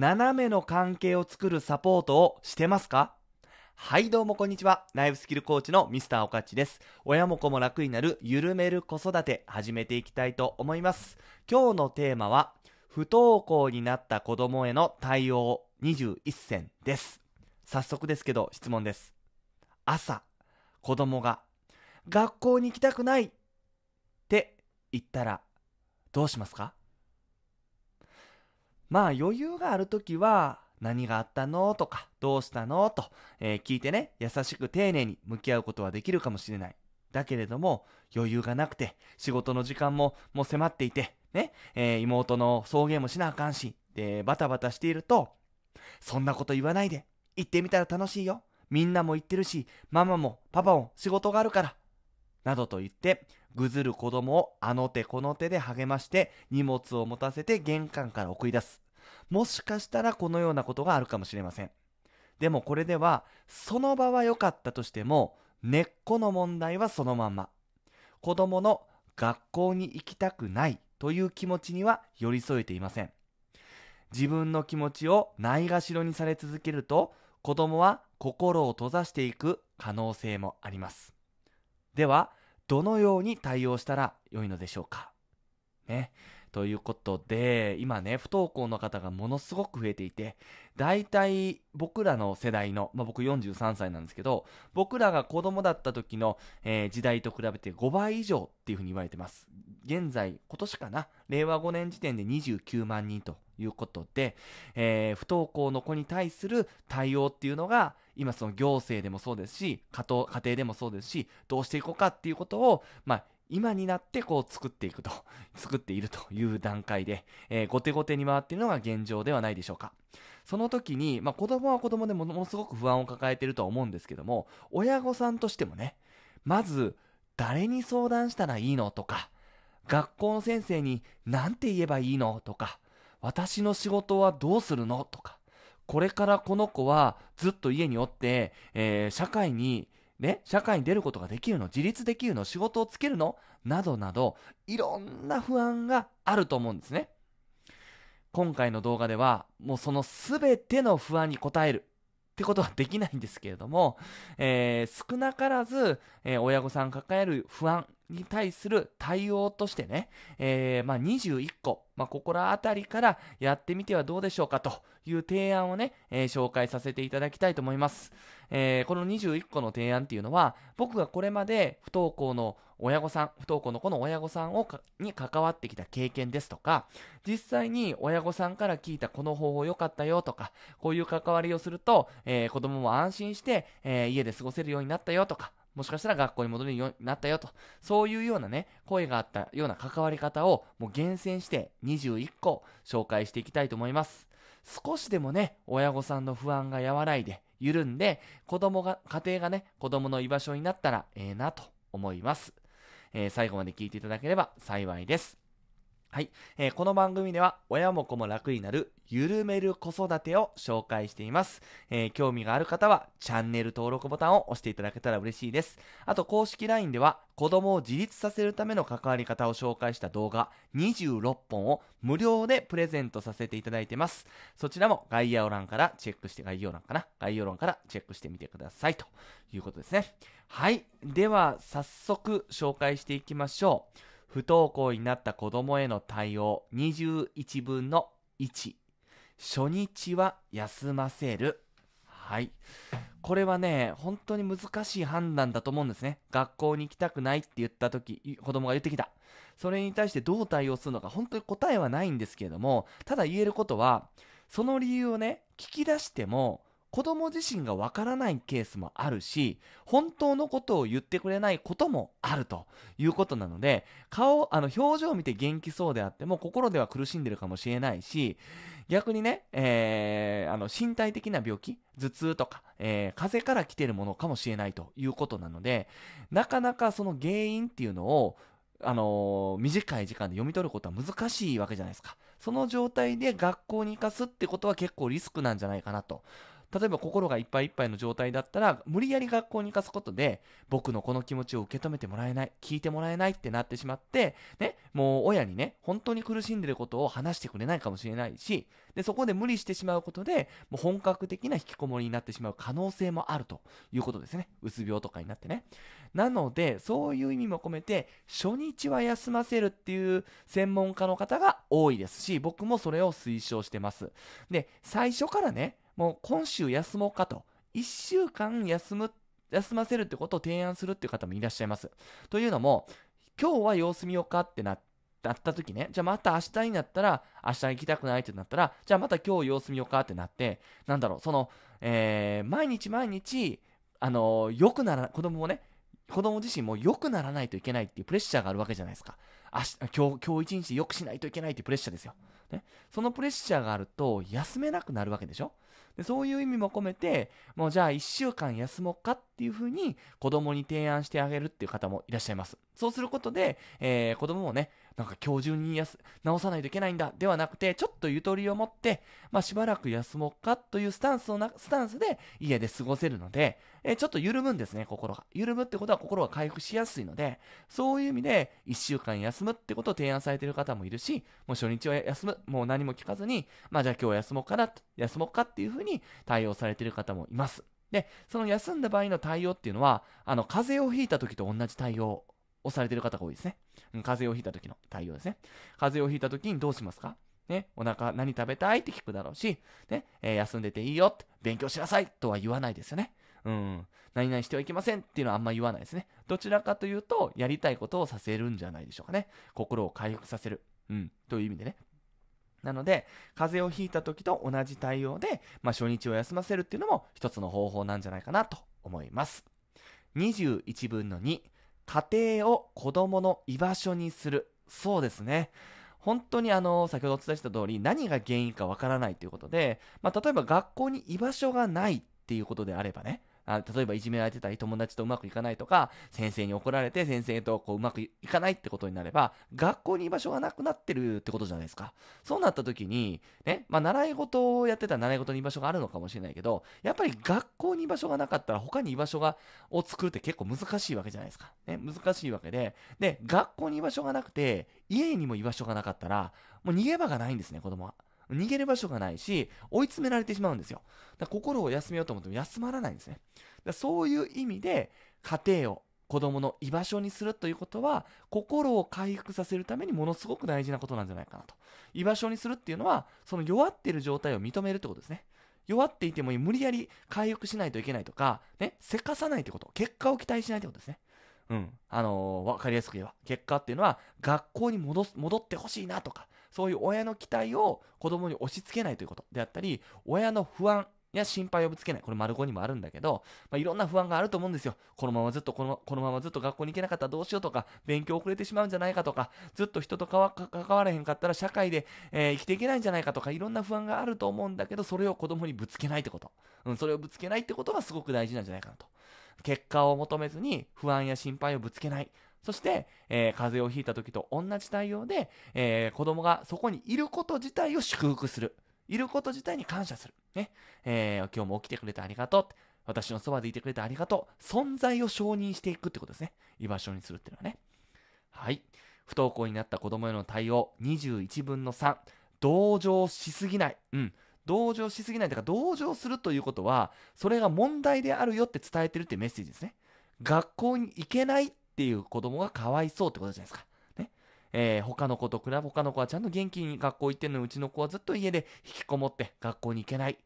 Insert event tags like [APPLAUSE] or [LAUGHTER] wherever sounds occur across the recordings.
斜めの関係を作るサポートをしてますかはい、どうもこんにちは。ライフスキルコーチのミスターおかちです。親も子も楽になる緩める子育て始めていきたいと思います。今日のテーマは、不登校になった子供への対応21選です。早速ですけど質問です。朝、子供が学校に行きたくないって言ったらどうしますかまあ余裕がある時は、何があったのとか、どうしたのと、えー、聞いてね、優しく丁寧に向き合うことはできるかもしれない。だけれども、余裕がなくて、仕事の時間ももう迫っていて、ね、えー、妹の送迎もしなあかんし、で、バタバタしていると、そんなこと言わないで、行ってみたら楽しいよ。みんなも行ってるし、ママもパパも仕事があるから、などと言って、ぐずる子供をあの手この手で励まして荷物を持たせて玄関から送り出す。もしかしたらこのようなことがあるかもしれません。でもこれでは、その場は良かったとしても、根っこの問題はそのまま。子供の学校に行きたくないという気持ちには寄り添えていません。自分の気持ちをないがしろにされ続けると、子供は心を閉ざしていく可能性もあります。では、どのように対応したら良いのでしょうかね。ということで、今ね、不登校の方がものすごく増えていて、大体僕らの世代の、まあ、僕43歳なんですけど、僕らが子供だった時の、えー、時代と比べて5倍以上っていうふうに言われてます。現在、今年かな、令和5年時点で29万人ということで、えー、不登校の子に対する対応っていうのが、今その行政でもそうですし、家庭家庭でもそうですし、どうしていこうかっていうことを、まあ、今になってこう作っていくと、[LAUGHS] 作っているという段階で、えー、後手後手に回っているのが現状ではないでしょうか。その時に、まあ子供は子供でもものすごく不安を抱えているとは思うんですけども、親御さんとしてもね、まず誰に相談したらいいのとか、学校の先生に何て言えばいいのとか、私の仕事はどうするのとか、これからこの子はずっと家におって、えー、社会に、ね、社会に出ることができるの、自立できるの、仕事をつけるの、などなど、いろんな不安があると思うんですね。今回の動画では、もうその全ての不安に応える、ってことはできないんですけれども、えー、少なからず、えー、親御さん抱える不安に対する対応としてね、えー、まあ、21個、まあ、心当たりからやってみてはどうでしょうかという提案をね、え紹介させていただきたいと思います。えこの21個の提案っていうのは、僕がこれまで不登校の親御さん、不登校の子の親御さんをに関わってきた経験ですとか、実際に親御さんから聞いたこの方法良かったよとか、こういう関わりをすると、えー、子供も安心して、えー、家で過ごせるようになったよとか、もしかしたら学校に戻るようになったよと、そういうようなね、声があったような関わり方をもう厳選して21個紹介していきたいと思います。少しでもね、親御さんの不安が和らいで、緩んで、子供が、家庭がね、子供の居場所になったらええなと思います。えー、最後まで聞いていただければ幸いです。はい、えー、この番組では親も子も楽になる緩める子育てを紹介しています、えー、興味がある方はチャンネル登録ボタンを押していただけたら嬉しいですあと公式 LINE では子供を自立させるための関わり方を紹介した動画26本を無料でプレゼントさせていただいてますそちらも概要欄からチェックして概要欄かな概要欄からチェックしてみてくださいということですねはい。では、早速紹介していきましょう。不登校になった子供への対応21分の1。初日は休ませる。はい。これはね、本当に難しい判断だと思うんですね。学校に行きたくないって言った時、子供が言ってきた。それに対してどう対応するのか、本当に答えはないんですけれども、ただ言えることは、その理由をね、聞き出しても、子供自身がわからないケースもあるし、本当のことを言ってくれないこともあるということなので、顔、あの、表情を見て元気そうであっても、心では苦しんでるかもしれないし、逆にね、えー、あの、身体的な病気、頭痛とか、えー、風邪から来てるものかもしれないということなので、なかなかその原因っていうのを、あのー、短い時間で読み取ることは難しいわけじゃないですか。その状態で学校に行かすってことは結構リスクなんじゃないかなと。例えば心がいっぱいいっぱいの状態だったら、無理やり学校に行かすことで、僕のこの気持ちを受け止めてもらえない、聞いてもらえないってなってしまって、ね、もう親にね、本当に苦しんでることを話してくれないかもしれないし、で、そこで無理してしまうことで、もう本格的な引きこもりになってしまう可能性もあるということですね。うつ病とかになってね。なので、そういう意味も込めて、初日は休ませるっていう専門家の方が多いですし、僕もそれを推奨してます。で、最初からね、もう今週休もうかと。1週間休む、休ませるってことを提案するっていう方もいらっしゃいます。というのも、今日は様子見ようかってなって、だった時ね、じゃあまた明日になったら、明日行きたくないってなったら、じゃあまた今日様子見ようかってなって、なんだろう、その、えー、毎日毎日、あの良、くなら、子供もね、子供自身も良くならないといけないっていうプレッシャーがあるわけじゃないですか。明日、今日、今日一日良くしないといけないっていうプレッシャーですよ。ね。そのプレッシャーがあると、休めなくなるわけでしょでそういう意味も込めて、もうじゃあ1週間休もうかっていうふうに子供に提案してあげるっていう方もいらっしゃいます。そうすることで、えー、子供もね、なんか今日中に直さないといけないんだではなくて、ちょっとゆとりを持って、まあ、しばらく休もうかというスタンスをな、スタンスで家で過ごせるので、えー、ちょっと緩むんですね、心が。緩むってことは心が回復しやすいので、そういう意味で1週間休むってことを提案されている方もいるし、もう初日は休む、もう何も聞かずに、まあじゃあ今日休もうかな、休もうかっていうふうに対応されている方もいます。で、その休んだ場合の対応っていうのは、あの、風邪をひいた時と同じ対応押されてる方が多いですね。うん、風邪をひいた時の対応ですね。風邪をひいた時にどうしますかね、お腹何食べたいって聞くだろうし、ね、えー、休んでていいよって、勉強しなさいとは言わないですよね。うん、何々してはいけませんっていうのはあんま言わないですね。どちらかというと、やりたいことをさせるんじゃないでしょうかね。心を回復させる。うん、という意味でね。なので、風邪をひいた時と同じ対応で、まあ、初日を休ませるっていうのも一つの方法なんじゃないかなと思います。21分の2。家庭を子供の居場所にする。そうですね。本当にあの、先ほどお伝えした通り、何が原因かわからないということで、まあ、例えば学校に居場所がないっていうことであればね、あ例えばいじめられてたり、友達とうまくいかないとか、先生に怒られて、先生とこううまくいかないってことになれば、学校に居場所がなくなってるってことじゃないですか。そうなった時に、ね、まあ、習い事をやってたら習い事に居場所があるのかもしれないけど、やっぱり学校に居場所がなかったら、他に居場所が、を作るって結構難しいわけじゃないですか。ね、難しいわけで、で、学校に居場所がなくて、家にも居場所がなかったら、もう逃げ場がないんですね、子供は。逃げる場所がないし、追い詰められてしまうんですよ。だから心を休めようと思っても休まらないんですね。だそういう意味で、家庭を子供の居場所にするということは、心を回復させるためにものすごく大事なことなんじゃないかなと。居場所にするっていうのは、その弱っている状態を認めるってことですね。弱っていても無理やり回復しないといけないとか、ね、せかさないってこと。結果を期待しないってことですね。うん。あのー、わかりやすく言えば、結果っていうのは、学校に戻す、戻ってほしいなとか、そういう親の期待を子供に押し付けないということであったり、親の不安や心配をぶつけない。これ、丸5にもあるんだけど、まあ、いろんな不安があると思うんですよ。このままずっとこの、このままずっと学校に行けなかったらどうしようとか、勉強遅れてしまうんじゃないかとか、ずっと人と関わらへんかったら社会で、えー、生きていけないんじゃないかとか、いろんな不安があると思うんだけど、それを子供にぶつけないってこと。うん、それをぶつけないってことがすごく大事なんじゃないかなと。結果を求めずに不安や心配をぶつけない。そして、えー、風邪をひいた時と同じ対応で、えー、子供がそこにいること自体を祝福する。いること自体に感謝する。ね。えー、今日も起きてくれてありがとう私のそばでいてくれてありがとう。存在を承認していくってことですね。居場所にするっていうのはね。はい。不登校になった子供への対応、21分の3。同情しすぎない。うん。同情しすぎない。だから同情するということは、それが問題であるよって伝えてるってメッセージですね。学校に行けないっっていう子供がかわいそうってことじゃないですか。ね。えー、他の子と比べ、他の子はちゃんと元気に学校行ってんのに、うちの子はずっと家で引きこもって学校に行けない。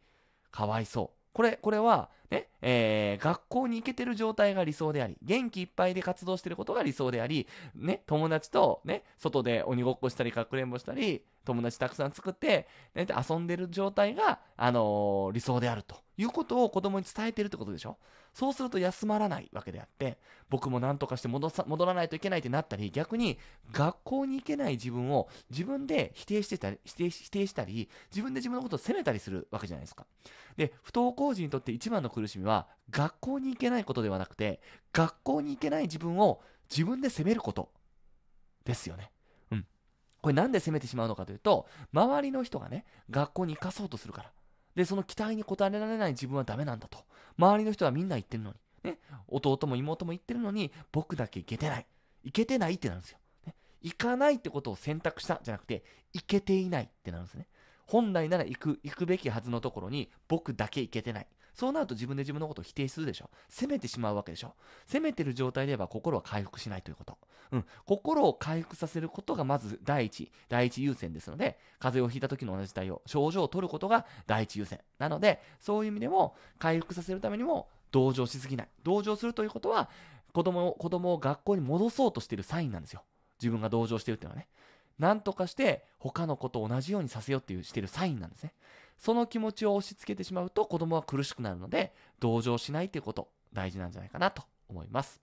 かわいそう。これ、これは、ね、えー、学校に行けてる状態が理想であり、元気いっぱいで活動してることが理想であり、ね、友達と、ね、外で鬼ごっこしたり、かくれんぼしたり、友達たくさん作って、ね、遊んでる状態が、あのー、理想であるということを子供に伝えてるってことでしょそうすると休まらないわけであって、僕も何とかして戻さ戻らないといけないってなったり、逆に学校に行けない自分を自分で否定してたり、否定否定したり、自分で自分のことを責めたりするわけじゃないですか。で、不登校児にとって一番の苦しみは、学校に行けないことではなくて、学校に行けない自分を自分で責めることですよね。うん。これなんで責めてしまうのかというと、周りの人がね、学校に行かそうとするから。で、その期待に応えられない自分はダメなんだと。周りの人はみんな言ってるのに。ね。弟も妹も言ってるのに、僕だけいけてない。いけてないってなんですよ。ね、行かないってことを選択したじゃなくて、いけていないってなるんですね。本来なら行く、行くべきはずのところに、僕だけ行けてない。そうなると自分で自分のことを否定するでしょ。責めてしまうわけでしょ。責めてる状態では心は回復しないということ。うん。心を回復させることがまず第一、第一優先ですので、風邪をひいた時の同じ対応、症状を取ることが第一優先。なので、そういう意味でも、回復させるためにも、同情しすぎない。同情するということは、子供を、子供を学校に戻そうとしているサインなんですよ。自分が同情してるっていうのはね。なんとかして、他の子と同じようにさせようっていう、してるサインなんですね。その気持ちを押し付けてしまうと子供は苦しくなるので、同情しないということ、大事なんじゃないかなと思います。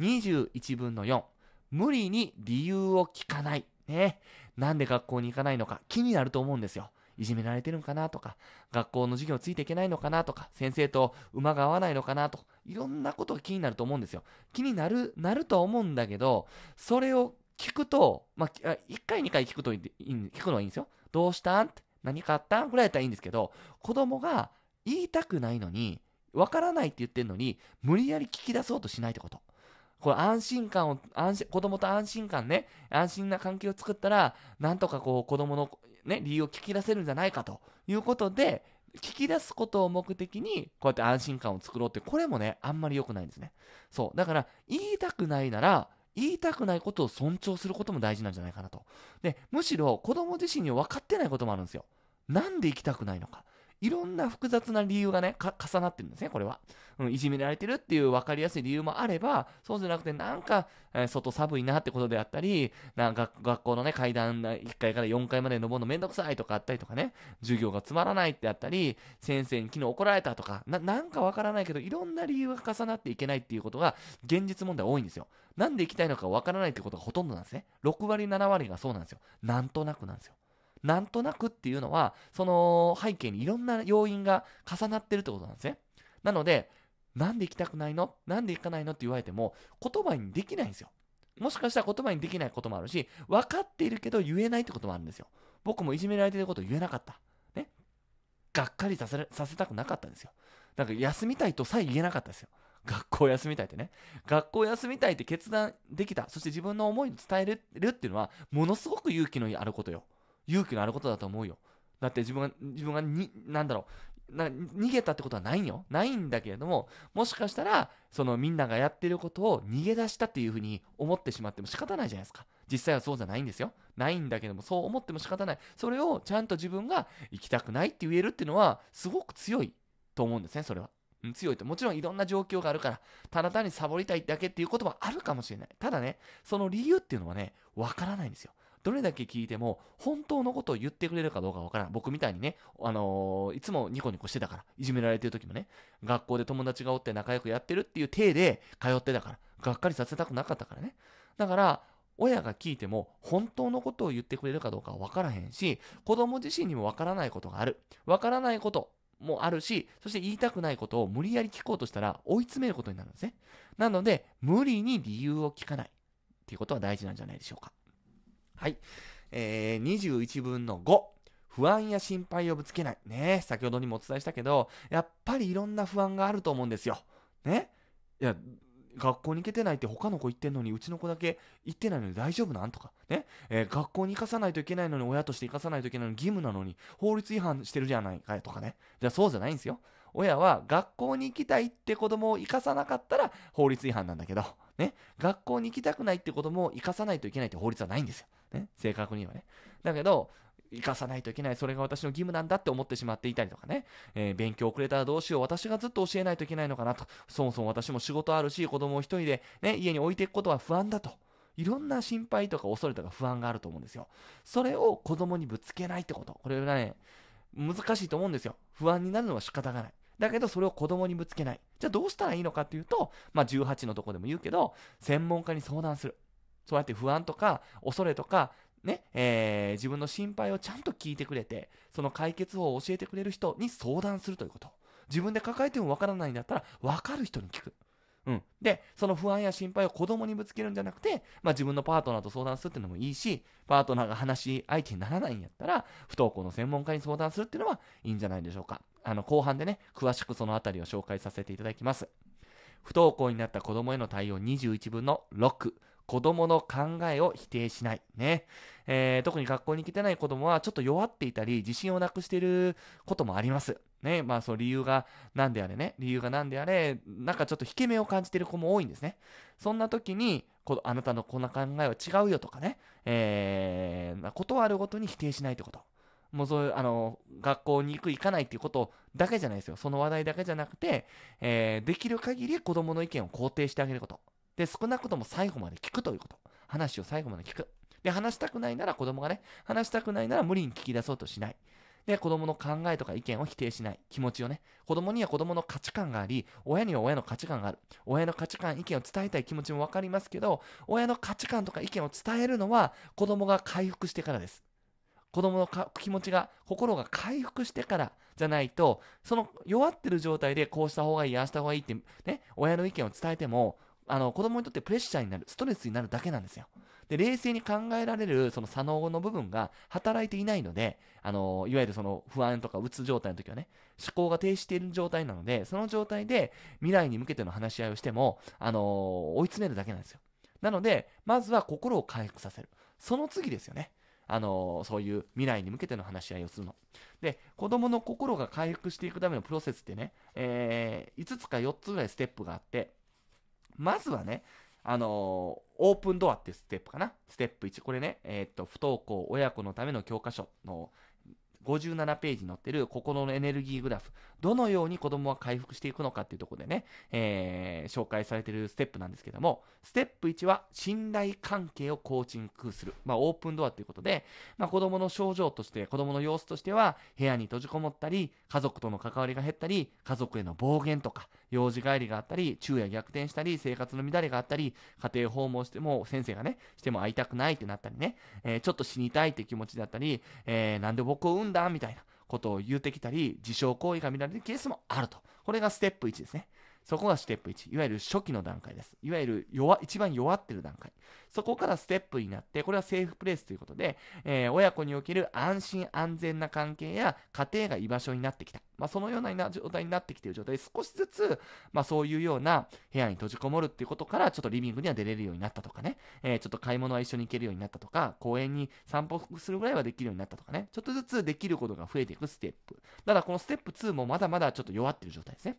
21分の4、無理に理由を聞かない。ね。なんで学校に行かないのか気になると思うんですよ。いじめられてるのかなとか、学校の授業ついていけないのかなとか、先生と馬が合わないのかなとか、いろんなことが気になると思うんですよ。気になる、なるとは思うんだけど、それを聞くと、まあ、1回2回聞くといい、聞くのはいいんですよ。どうしたんって。何かあったんぐらいやったらいいんですけど、子供が言いたくないのに、わからないって言ってんのに、無理やり聞き出そうとしないってこと。これ安心感を、安心、子供と安心感ね、安心な関係を作ったら、なんとかこう子供のね、理由を聞き出せるんじゃないかということで、聞き出すことを目的に、こうやって安心感を作ろうって、これもね、あんまり良くないんですね。そう。だから、言いたくないなら、言いたくないことを尊重することも大事なんじゃないかなと。で、むしろ子供自身に分かってないこともあるんですよ。なんで行きたくないのか。いろんな複雑な理由がね、重なってるんですね、これは。うん、いじめられてるっていう分かりやすい理由もあれば、そうじゃなくて、なんか、えー、外寒いなってことであったり、なんか学校のね、階段1階から4階まで登るのめんどくさいとかあったりとかね、授業がつまらないってあったり、先生に昨日怒られたとか、ななんかわからないけど、いろんな理由が重なっていけないっていうことが、現実問題多いんですよ。なんで行きたいのかわからないってことがほとんどなんですね。6割、7割がそうなんですよ。なんとなくなんですよ。なんとなくっていうのは、その背景にいろんな要因が重なってるってことなんですね。なので、なんで行きたくないのなんで行かないのって言われても、言葉にできないんですよ。もしかしたら言葉にできないこともあるし、分かっているけど言えないってこともあるんですよ。僕もいじめられてることを言えなかった。ね。がっかりさせさせたくなかったんですよ。なんか休みたいとさえ言えなかったですよ。学校休みたいってね。学校休みたいって決断できた。そして自分の思いを伝えるっていうのは、ものすごく勇気のあることよ。勇気のあることだと思うよ。だって自分が、自分がに、なんだろう、な逃げたってことはないよ。ないんだけれども、もしかしたら、そのみんながやってることを逃げ出したっていうふうに思ってしまっても仕方ないじゃないですか。実際はそうじゃないんですよ。ないんだけども、そう思っても仕方ない。それをちゃんと自分が行きたくないって言えるっていうのは、すごく強いと思うんですね、それは。強いと。もちろんいろんな状況があるから、ただ単にサボりたいだけっていうこともあるかもしれない。ただね、その理由っていうのはね、わからないんですよ。どれだけ聞いても、本当のことを言ってくれるかどうかわからん。僕みたいにね、あのー、いつもニコニコしてたから、いじめられてる時もね、学校で友達がおって仲良くやってるっていう体で通ってたから、がっかりさせたくなかったからね。だから、親が聞いても本当のことを言ってくれるかどうかは分からへんし、子供自身にも分からないことがある。分からないこともあるし、そして言いたくないことを無理やり聞こうとしたら追い詰めることになるんですね。なので、無理に理由を聞かないっていうことは大事なんじゃないでしょうか。はい。えー、21分の5。不安や心配をぶつけない。ね先ほどにもお伝えしたけど、やっぱりいろんな不安があると思うんですよ。ねいや、学校に行けてないって他の子行ってんのにうちの子だけ行ってないのに大丈夫なんとかね、えー、学校に行かさないといけないのに親として行かさないといけないのに義務なのに法律違反してるじゃないかとかねじゃあそうじゃないんですよ親は学校に行きたいって子供を生かさなかったら法律違反なんだけどね学校に行きたくないって子供を生かさないといけないって法律はないんですよね、正確にはね。だけど、生かさないといけない、それが私の義務なんだって思ってしまっていたりとかね、えー、勉強遅れたらどうしよう、私がずっと教えないといけないのかなと、そもそも私も仕事あるし、子供を一人で、ね、家に置いていくことは不安だと。いろんな心配とか恐れとか不安があると思うんですよ。それを子供にぶつけないってこと。これはね、難しいと思うんですよ。不安になるのは仕方がない。だけどそれを子供にぶつけない。じゃあどうしたらいいのかっていうと、まあ18のとこでも言うけど、専門家に相談する。そうやって不安とか恐れとかね、えー、自分の心配をちゃんと聞いてくれて、その解決法を教えてくれる人に相談するということ。自分で抱えてもわからないんだったら、わかる人に聞く。うん。で、その不安や心配を子供にぶつけるんじゃなくて、まあ自分のパートナーと相談するっていうのもいいし、パートナーが話し相手にならないんやったら、不登校の専門家に相談するっていうのはいいんじゃないでしょうか。あの、後半でね、詳しくそのあたりを紹介させていただきます。不登校になった子供への対応21分の6。子供の考えを否定しない。ね。えー、特に学校に来てない子供はちょっと弱っていたり、自信をなくしていることもあります。ね。まあ、その理由が何であれね。理由が何であれ、なんかちょっと引け目を感じている子も多いんですね。そんな時に、こあなたのこんな考えは違うよとかね。えー、ことあるごとに否定しないってこと。もうそういう、あの、学校に行く、行かないっていうことだけじゃないですよ。その話題だけじゃなくて、えー、できる限り子供の意見を肯定してあげること。で、少なくとも最後まで聞くということ。話を最後まで聞く。で、話したくないなら子供がね、話したくないなら無理に聞き出そうとしない。で、子供の考えとか意見を否定しない。気持ちをね。子供には子供の価値観があり、親には親の価値観がある。親の価値観、意見を伝えたい気持ちもわかりますけど、親の価値観とか意見を伝えるのは子供が回復してからです。子供の気持ちが、心が回復してからじゃないと、その弱ってる状態でこうした方がいい、ああした方がいいってね、親の意見を伝えても、あの、子供にとってプレッシャーになる、ストレスになるだけなんですよ。で、冷静に考えられる、その左脳の部分が働いていないので、あの、いわゆるその不安とかうつ状態の時はね、思考が停止している状態なので、その状態で未来に向けての話し合いをしても、あの、追い詰めるだけなんですよ。なので、まずは心を回復させる。その次ですよね。あのそういう未来に向けての話し合いをするの。で、子供の心が回復していくためのプロセスってね、えー、5つか4つぐらいステップがあって、まずはね、あのー、オープンドアっていうステップかな。ステップ1。これね、えー、っと、不登校親子のための教科書の57ページに載ってる心のエネルギーグラフ。どのように子供は回復していくのかっていうところでね、えー、紹介されてるステップなんですけども、ステップ1は信頼関係を構築する。まあ、オープンドアということで、まあ、子供の症状として、子供の様子としては、部屋に閉じこもったり、家族との関わりが減ったり、家族への暴言とか、用事帰りがあったり、昼夜逆転したり、生活の乱れがあったり、家庭訪問しても、先生がね、しても会いたくないってなったりね、えー、ちょっと死にたいって気持ちだったり、えー、なんで僕を産んだみたいなことを言うてきたり、自傷行為が見られるケースもあると。これがステップ1ですね。そこがステップ1。いわゆる初期の段階です。いわゆる弱、一番弱ってる段階。そこからステップになって、これはセーフプレイスということで、えー、親子における安心安全な関係や家庭が居場所になってきた。まあ、そのような状態になってきている状態で、少しずつ、まあ、そういうような部屋に閉じこもるっていうことから、ちょっとリビングには出れるようになったとかね、えー、ちょっと買い物は一緒に行けるようになったとか、公園に散歩するぐらいはできるようになったとかね、ちょっとずつできることが増えていくステップ。ただ、このステップ2もまだまだちょっと弱ってる状態ですね。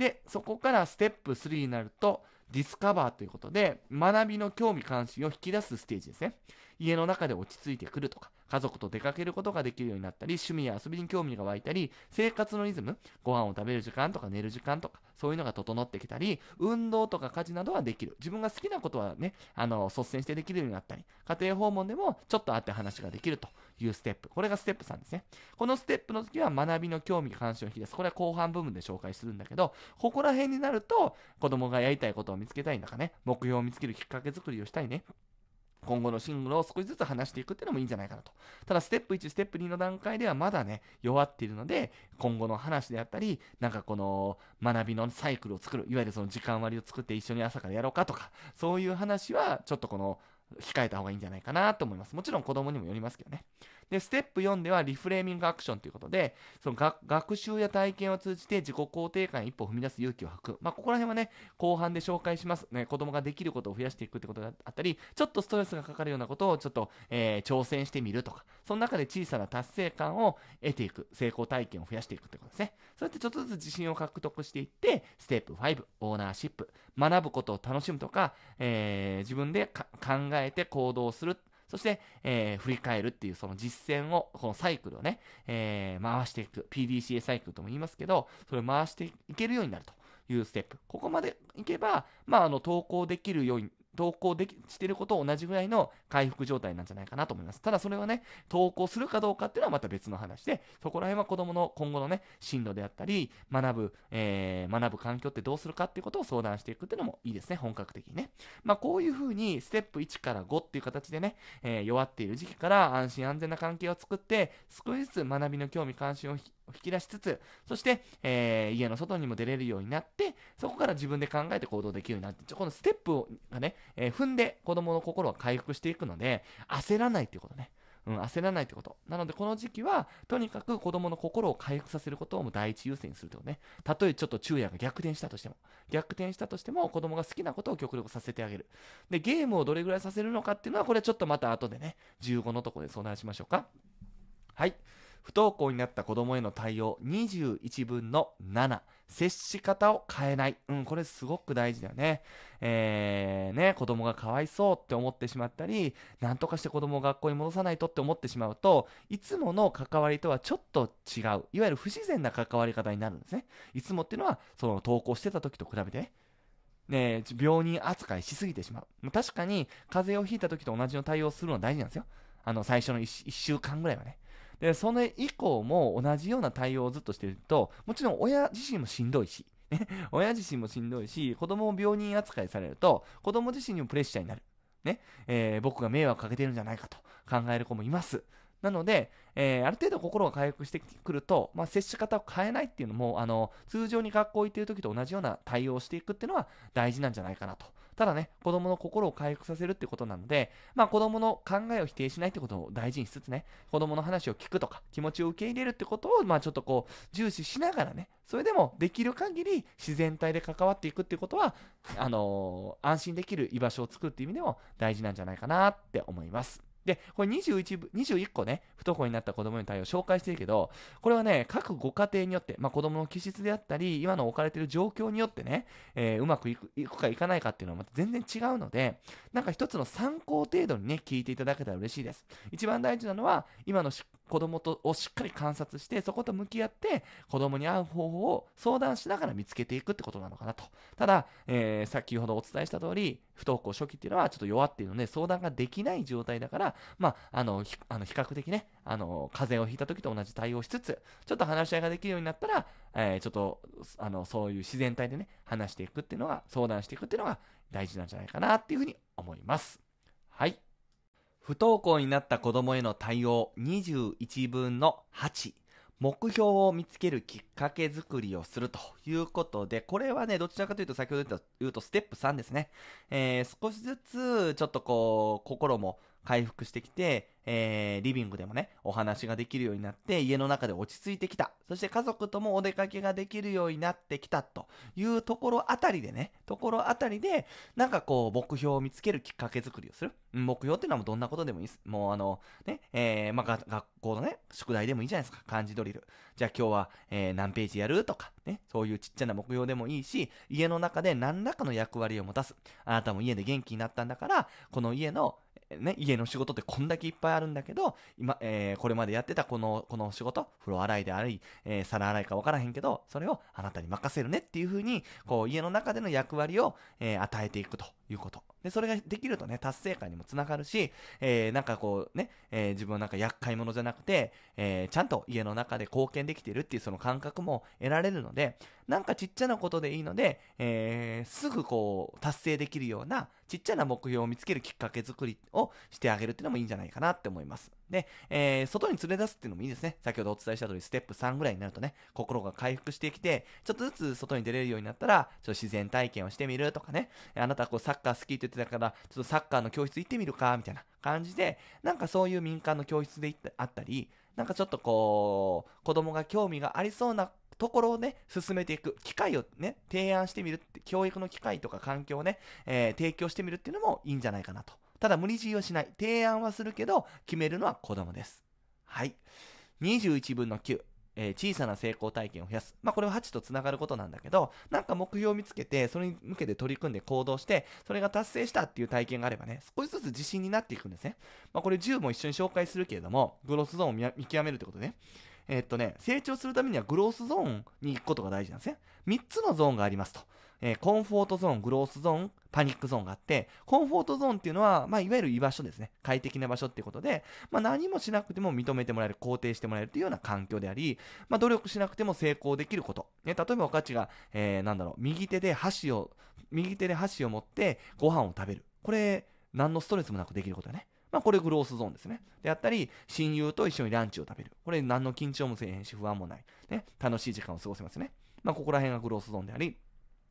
で、そこからステップ3になると、ディスカバーということで、学びの興味関心を引き出すステージですね。家の中で落ち着いてくるとか、家族と出かけることができるようになったり、趣味や遊びに興味が湧いたり、生活のリズム、ご飯を食べる時間とか寝る時間とか、そういうのが整ってきたり、運動とか家事などはできる。自分が好きなことはね、あの、率先してできるようになったり、家庭訪問でもちょっと会って話ができるというステップ。これがステップ3ですね。このステップの時は学びの興味関心を引き出す。これは後半部分で紹介するんだけど、ここら辺になると、子供がやりたいことを見つけたいんだかね、目標を見つけるきっかけ作りをしたいね。今後の進路を少しずつ話していくっていうのもいいんじゃないかなと。ただ、ステップ1、ステップ2の段階ではまだね、弱っているので、今後の話であったり、なんかこの学びのサイクルを作る、いわゆるその時間割を作って一緒に朝からやろうかとか、そういう話はちょっとこの、控えた方がいいんじゃないかなと思います。もちろん子供にもよりますけどね。で、ステップ4ではリフレーミングアクションということで、その学習や体験を通じて自己肯定感一歩踏み出す勇気を吐く。まあ、ここら辺はね、後半で紹介します。ね、子供ができることを増やしていくってことだったり、ちょっとストレスがかかるようなことをちょっと、えー、挑戦してみるとか、その中で小さな達成感を得ていく、成功体験を増やしていくってことですね。そうやってちょっとずつ自信を獲得していって、ステップ5、オーナーシップ、学ぶことを楽しむとか、えー、自分で考えて行動するそして、えー、振り返るっていうその実践を、このサイクルをね、えー、回していく。PDCA サイクルとも言いますけど、それを回していけるようになるというステップ。ここまでいけば、まあ、あの、投稿できるように投稿できしてることを同じぐらいの回復状態なんじゃないかなと思います。ただそれはね、投稿するかどうかっていうのはまた別の話で、そこら辺は子供の今後のね、進路であったり、学ぶ、えー、学ぶ環境ってどうするかっていうことを相談していくっていうのもいいですね、本格的にね。まあこういうふうに、ステップ1から5っていう形でね、えー、弱っている時期から安心安全な関係を作って、少しずつ学びの興味関心を引き出しつつ、そして、えー、家の外にも出れるようになって、そこから自分で考えて行動できるようになって、このステップがね、えー、踏んで子供の心は回復していくので、焦らないっていうことね。うん、焦らないってこと。なので、この時期は、とにかく子供の心を回復させることをもう第一優先にするってことね。たとえちょっと昼夜が逆転したとしても。逆転したとしても、子供が好きなことを極力させてあげる。で、ゲームをどれぐらいさせるのかっていうのは、これちょっとまた後でね、15のとこで相談しましょうか。はい。不登校になった子供への対応21分の7接し方を変えない、うん、これすごく大事だよね。えー、ね、子供がかわいそうって思ってしまったり、何とかして子供を学校に戻さないとって思ってしまうと、いつもの関わりとはちょっと違う、いわゆる不自然な関わり方になるんですね。いつもっていうのは、その登校してた時と比べてね、病人扱いしすぎてしまう。確かに、風邪をひいた時と同じの対応するのは大事なんですよ。あの、最初の 1, 1週間ぐらいはね。でそれ以降も同じような対応をずっとしてるともちろん親自身もしんどいし、ね、[LAUGHS] 親自身もしんどいし子供を病人扱いされると子供自身にもプレッシャーになる、ねえー、僕が迷惑かけてるんじゃないかと考える子もいますなので、えー、ある程度心が回復してくると、まあ、接し方を変えないっていうのも、あの、通常に学校行ってる時と同じような対応をしていくっていうのは大事なんじゃないかなとただね、子供の心を回復させるってことなので、まあ子供の考えを否定しないってことを大事にしつつね、子供の話を聞くとか、気持ちを受け入れるってことを、まあちょっとこう、重視しながらね、それでもできる限り自然体で関わっていくってことは、あのー、安心できる居場所を作るっていう意味でも大事なんじゃないかなって思います。で、これ21部、21個ね、不登校になった子供の対応を紹介してるけど、これはね、各ご家庭によって、まあ、子供の気質であったり、今の置かれてる状況によってね、えー、うまくいくいくかいかないかっていうのはまた全然違うので、なんか一つの参考程度にね、聞いていただけたら嬉しいです。一番大事なのは、今の子供とをしっかり観察して、そこと向き合って、子供に合う方法を相談しながら見つけていくってことなのかなと。ただ、えー、先ほどお伝えした通り、不登校初期っていうのはちょっと弱っているので、相談ができない状態だから、まあ、あの、あの比較的ね、あの、風邪をひいた時と同じ対応しつつ、ちょっと話し合いができるようになったら、えー、ちょっと、あの、そういう自然体でね、話していくっていうのが、相談していくっていうのが大事なんじゃないかなっていうふうに思います。はい。不登校になった子供への対応21分の8。目標を見つけるきっかけ作りをするということで、これはね、どちらかというと先ほど言った、言うとステップ3ですね。えー、少しずつ、ちょっとこう、心も回復してきて、えー、リビングでもね、お話ができるようになって、家の中で落ち着いてきた。そして家族ともお出かけができるようになってきたというところあたりでね、ところあたりで、なんかこう、目標を見つけるきっかけ作りをする。目標っていうのはもうどんなことでもいいです。もうあの、ね、えー、まあ、学校のね、宿題でもいいじゃないですか。漢字ドリル。じゃあ今日は、えー、何ページやるとか、ね、そういうちっちゃな目標でもいいし、家の中で何らかの役割を持たす。あなたも家で元気になったんだから、この家の、ね、家の仕事ってこんだけいっぱいあるんだけど、今、えー、これまでやってたこの、この仕事、風呂洗いであり、えー、皿洗いかわからへんけど、それをあなたに任せるねっていうふうに、こう、家の中での役割を、えー、与えていくということ。で、それができるとね、達成感にもつながるし、えー、なんかこうね、えー、自分はなんか厄介者じゃなくて、えー、ちゃんと家の中で貢献できてるっていうその感覚も得られるので、なんかちっちゃなことでいいので、えー、すぐこう、達成できるような、ちっちゃな目標を見つけるきっかけ作りをしてあげるっていうのもいいんじゃないかなって思います。で、えー、外に連れ出すっていうのもいいですね。先ほどお伝えした通り、ステップ3ぐらいになるとね、心が回復してきて、ちょっとずつ外に出れるようになったら、ちょっと自然体験をしてみるとかね、あなたこうサッカー好きって言ってたから、ちょっとサッカーの教室行ってみるか、みたいな感じで、なんかそういう民間の教室であったり、なんかちょっとこう、子供が興味がありそうなところをね、進めていく、機会をね、提案してみるって、教育の機会とか環境をね、えー、提供してみるっていうのもいいんじゃないかなとただ無理強いをしない。提案はするけど、決めるのは子供です。はい。21分の9。えー、小さな成功体験を増やす。まあ、これは8とつながることなんだけど、なんか目標を見つけて、それに向けて取り組んで行動して、それが達成したっていう体験があればね、少しずつ自信になっていくんですね。まあ、これ10も一緒に紹介するけれども、グロスゾーンを見極めるってことね。えっとね、成長するためにはグロースゾーンに行くことが大事なんですね。3つのゾーンがありますと。えー、コンフォートゾーン、グロースゾーン、パニックゾーンがあって、コンフォートゾーンっていうのは、まあ、いわゆる居場所ですね。快適な場所っていうことで、まあ、何もしなくても認めてもらえる、肯定してもらえるというような環境であり、まあ、努力しなくても成功できること。ね、例えば、おかちが、えー、なんだろう、右手で箸を、右手で箸を持ってご飯を食べる。これ、何のストレスもなくできることだね。まあ、これグロースゾーンですね。であったり、親友と一緒にランチを食べる。これ何の緊張もせえへんし、不安もない。ね、楽しい時間を過ごせますね。まあ、ここら辺がグロースゾーンであり、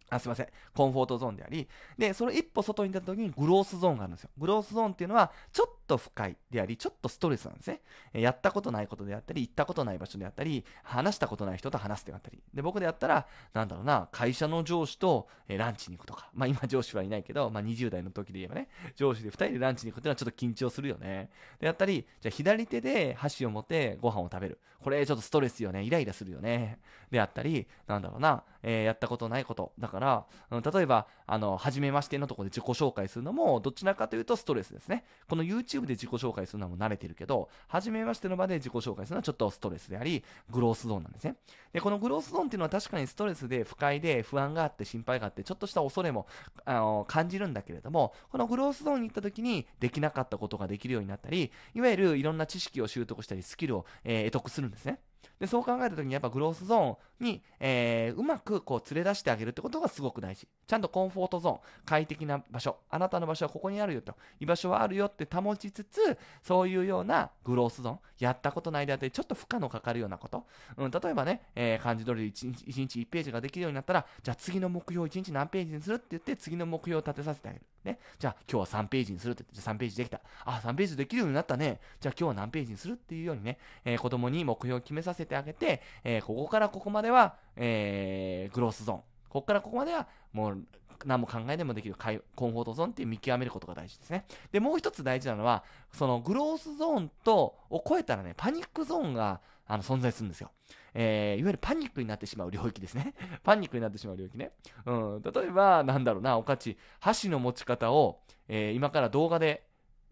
あすいません。コンフォートゾーンであり、で、その一歩外に出た時にグロースゾーンがあるんですよ。グロースゾーンっていうのは、ちょっと不快であり、ちょっとストレスなんですね。えやったことないことであったり、行ったことない場所であったり、話したことない人と話すであったり。で、僕であったら、なんだろうな、会社の上司と、えランチに行くとか。まあ今上司はいないけど、まあ20代の時で言えばね、上司で2人でランチに行くっていうのはちょっと緊張するよね。であったり、じゃあ左手で箸を持ってご飯を食べる。これちょっとストレスよね。イライラするよね。であったり、なんだろうな、えー、やったことないこと。だから、うん、例えば、あの、初めましてのところで自己紹介するのも、どちらかというとストレスですね。この YouTube で自己紹介するのも慣れてるけど、初めましての場で自己紹介するのはちょっとストレスであり、グロースゾーンなんですね。で、このグロースゾーンっていうのは確かにストレスで不快で不安があって心配があって、ちょっとした恐れも、あの、感じるんだけれども、このグロースゾーンに行った時にできなかったことができるようになったり、いわゆるいろんな知識を習得したり、スキルを、えー、得するんですね。で、そう考えた時にやっぱグロースゾーン、に、えー、うまくこう連れ出してあげるってことがすごく大事。ちゃんとコンフォートゾーン、快適な場所、あなたの場所はここにあるよと、居場所はあるよって保ちつつ、そういうようなグロースゾーン、やったことないであって、ちょっと負荷のかかるようなこと。うん、例えばね、えー、漢字通りで 1, 1日1ページができるようになったら、じゃあ次の目標を1日何ページにするって言って、次の目標を立てさせてあげる。ね。じゃあ今日は3ページにするって言って、3ページできた。あ、3ページできるようになったね。じゃあ今日は何ページにするっていうようにね、えー、子供に目標を決めさせてあげて、えー、ここからここまででは、えー、グロースゾーン。ここからここまでは、もう、何も考えでもできるコンフォートゾーンって見極めることが大事ですね。で、もう一つ大事なのは、そのグロースゾーンとを超えたらね、パニックゾーンがあの存在するんですよ。えー、いわゆるパニックになってしまう領域ですね。[LAUGHS] パニックになってしまう領域ね。うん、例えば、なんだろうな、おかち、箸の持ち方を、えー、今から動画で、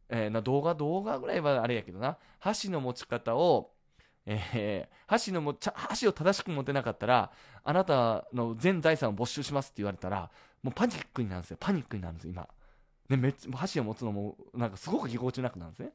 えー、な動画、動画ぐらいはあれやけどな、箸の持ち方を、えー、箸のもちゃ箸を正しく持てなかったらあなたの全財産を没収しますって言われたらもうパニックになるんですよパニックになるんです今、めっちゃ箸を持つのもなんかすごくぎこちなくなるんですね、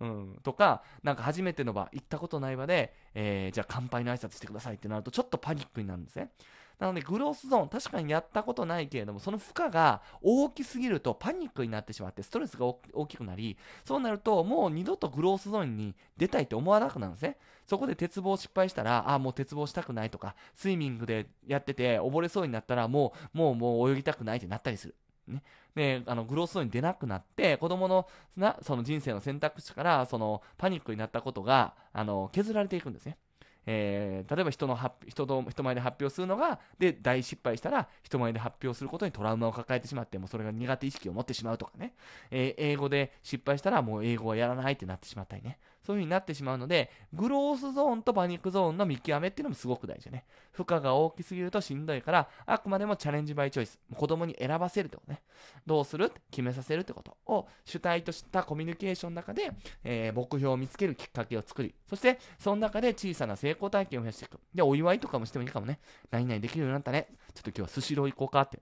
うん、とかなんか初めての場行ったことない場で、えー、じゃあ乾杯の挨拶してくださいってなるとちょっとパニックになるんですねなので、グロースゾーン、確かにやったことないけれども、その負荷が大きすぎるとパニックになってしまって、ストレスが大きくなり、そうなると、もう二度とグロースゾーンに出たいって思わなくなるんですね。そこで鉄棒失敗したら、ああ、もう鉄棒したくないとか、スイミングでやってて溺れそうになったら、もう、もう、もう泳ぎたくないってなったりする。ね。で、あの、グロースゾーンに出なくなって、子供の、な、その人生の選択肢から、その、パニックになったことが、あの、削られていくんですね。えー、例えば人の人と人前で発表するのがで大失敗したら人前で発表することにトラウマを抱えてしまってもそれが苦手意識を持ってしまうとかね、えー、英語で失敗したらもう英語はやらないってなってしまったりねそういう風になってしまうので、グロースゾーンとパニックゾーンの見極めっていうのもすごく大事ね。負荷が大きすぎるとしんどいから、あくまでもチャレンジバイチョイス。子供に選ばせるってことね。どうするって決めさせるってことを主体としたコミュニケーションの中で、えー、目標を見つけるきっかけを作り、そして、その中で小さな成功体験を増やしていく。で、お祝いとかもしてもいいかもね。何々できるようになったね。ちょっと今日はスシロー行こうかって。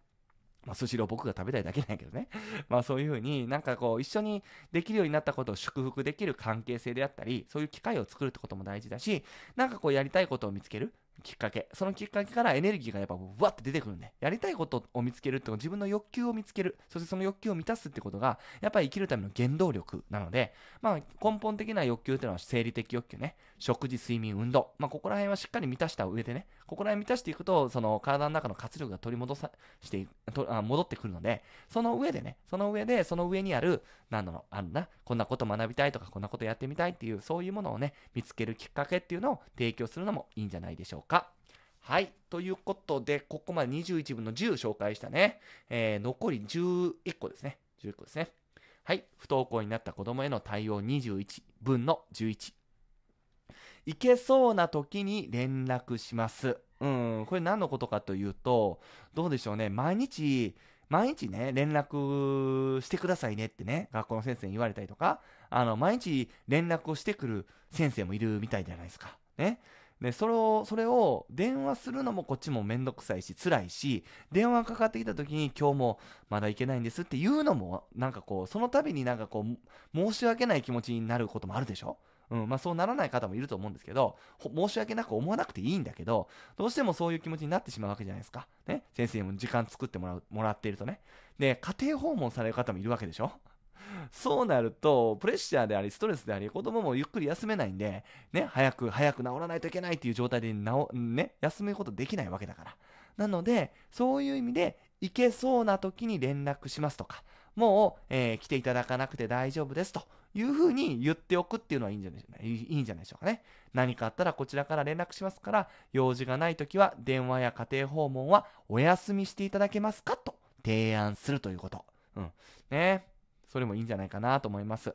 まあ、スシロー僕が食べたいだけなんやけどね。[LAUGHS] まあそういうふうになんかこう一緒にできるようになったことを祝福できる関係性であったり、そういう機会を作るってことも大事だし、なんかこうやりたいことを見つける。きっかけそのきっかけからエネルギーがやっぱわって出てくるんでやりたいことを見つけるって自分の欲求を見つけるそしてその欲求を満たすってことがやっぱり生きるための原動力なのでまあ根本的な欲求っていうのは生理的欲求ね食事睡眠運動まあここら辺はしっかり満たした上でねここら辺満たしていくとその体の中の活力が取り戻さしてとあ戻ってくるのでその上でねその上でその上にある何だろうあるなこんなこと学びたいとかこんなことやってみたいっていうそういうものをね見つけるきっかけっていうのを提供するのもいいんじゃないでしょうかかはい。ということで、ここまで21分の10紹介したね。えー、残り11個ですね。11個ですね。はい。不登校になった子供への対応21分の11。行けそうな時に連絡します。うん。これ何のことかというと、どうでしょうね。毎日、毎日ね、連絡してくださいねってね、学校の先生に言われたりとか、あの、毎日連絡をしてくる先生もいるみたいじゃないですか。ね。でそれを、それを電話するのもこっちもめんどくさいし、辛いし、電話かかってきた時に今日もまだ行けないんですっていうのも、なんかこう、その度になんかこう、申し訳ない気持ちになることもあるでしょうん、まあそうならない方もいると思うんですけど、申し訳なく思わなくていいんだけど、どうしてもそういう気持ちになってしまうわけじゃないですか。ね。先生にも時間作ってもらう、もらっているとね。で、家庭訪問される方もいるわけでしょ [LAUGHS] そうなると、プレッシャーであり、ストレスであり、子供もゆっくり休めないんで、ね、早く、早く治らないといけないっていう状態でお、ね、休むことできないわけだから。なので、そういう意味で、行けそうな時に連絡しますとか、もう、えー、来ていただかなくて大丈夫ですというふうに言っておくっていうのはいいんじゃないいいんじゃないでしょうかね。何かあったらこちらから連絡しますから、用事がない時は電話や家庭訪問はお休みしていただけますかと提案するということ。うん。ねそれもいいんじゃないかなと思います。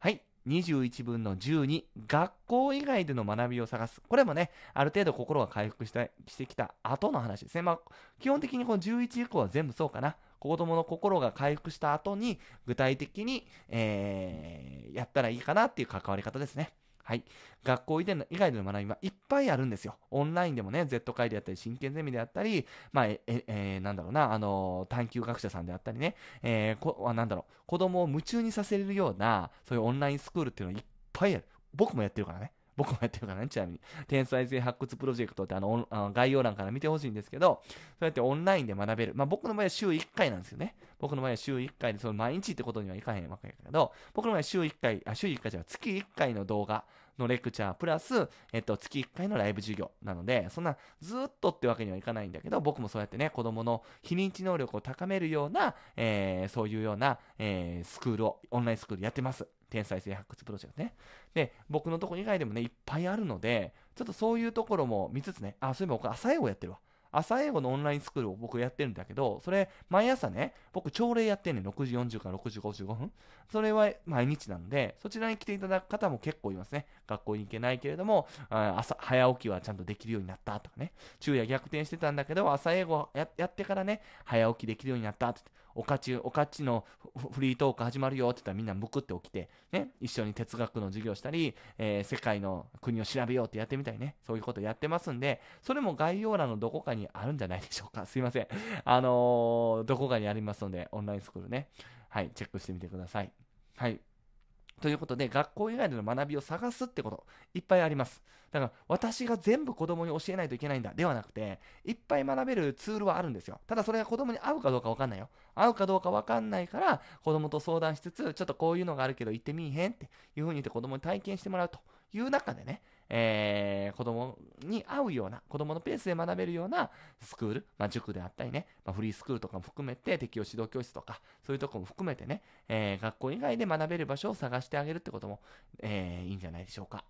はい。21分の12、学校以外での学びを探す。これもね、ある程度心が回復してしてきた後の話ですね。まあ、基本的にこの11以降は全部そうかな。子供の心が回復した後に、具体的に、えー、やったらいいかなっていう関わり方ですね。はい。学校以外での学びはいっぱいあるんですよ。オンラインでもね、Z 会であったり、真剣ゼミであったり、まあ、え、えー、なんだろうな、あの探求学者さんであったりね、えー、こ、なんだろう、子供を夢中にさせるような、そういうオンラインスクールっていうのいっぱいある。僕もやってるからね。僕もやってるからね、ちなみに。天才性発掘プロジェクトってあの、あの概要欄から見てほしいんですけど、そうやってオンラインで学べる。まあ僕の場合は週1回なんですよね。僕の場合は週1回で、その毎日ってことにはいかへんわけやけど、僕の場合は週1回、あ、週1回じゃ月1回の動画のレクチャープラス、えっと、月1回のライブ授業なので、そんなずっとってわけにはいかないんだけど、僕もそうやってね、子供の非認知能力を高めるような、えー、そういうような、えー、スクールを、オンラインスクールやってます。天才性発掘プロジェクトね。で、僕のとこ以外でもね、いっぱいあるので、ちょっとそういうところも見つつね、あ、そういえば僕、朝英語やってるわ。朝英語のオンラインスクールを僕やってるんだけど、それ、毎朝ね、僕、朝礼やってんねん。6時40から6時55分。それは毎日なんで、そちらに来ていただく方も結構いますね。学校に行けないけれども、朝、早起きはちゃんとできるようになったとかね。昼夜逆転してたんだけど、朝英語やってからね、早起きできるようになったって。おかち、おかちのフリートーク始まるよって言ったらみんなむくって起きて、ね、一緒に哲学の授業したり、えー、世界の国を調べようってやってみたいね。そういうことやってますんで、それも概要欄のどこかにあるんじゃないでしょうか。すいません。あのー、どこかにありますので、オンラインスクールね。はい、チェックしてみてください。はい。ということで、学校以外での学びを探すってこと、いっぱいあります。だから、私が全部子供に教えないといけないんだ、ではなくて、いっぱい学べるツールはあるんですよ。ただ、それが子供に合うかどうかわかんないよ。合うかどうかわかんないから、子供と相談しつつ、ちょっとこういうのがあるけど行ってみいへんっていう風に言って子供に体験してもらうという中でね、えー、子供に合うような、子供のペースで学べるようなスクール、まあ、塾であったりね、まあ、フリースクールとかも含めて、適応指導教室とか、そういうとこも含めてね、えー、学校以外で学べる場所を探してあげるってことも、えー、いいんじゃないでしょうか。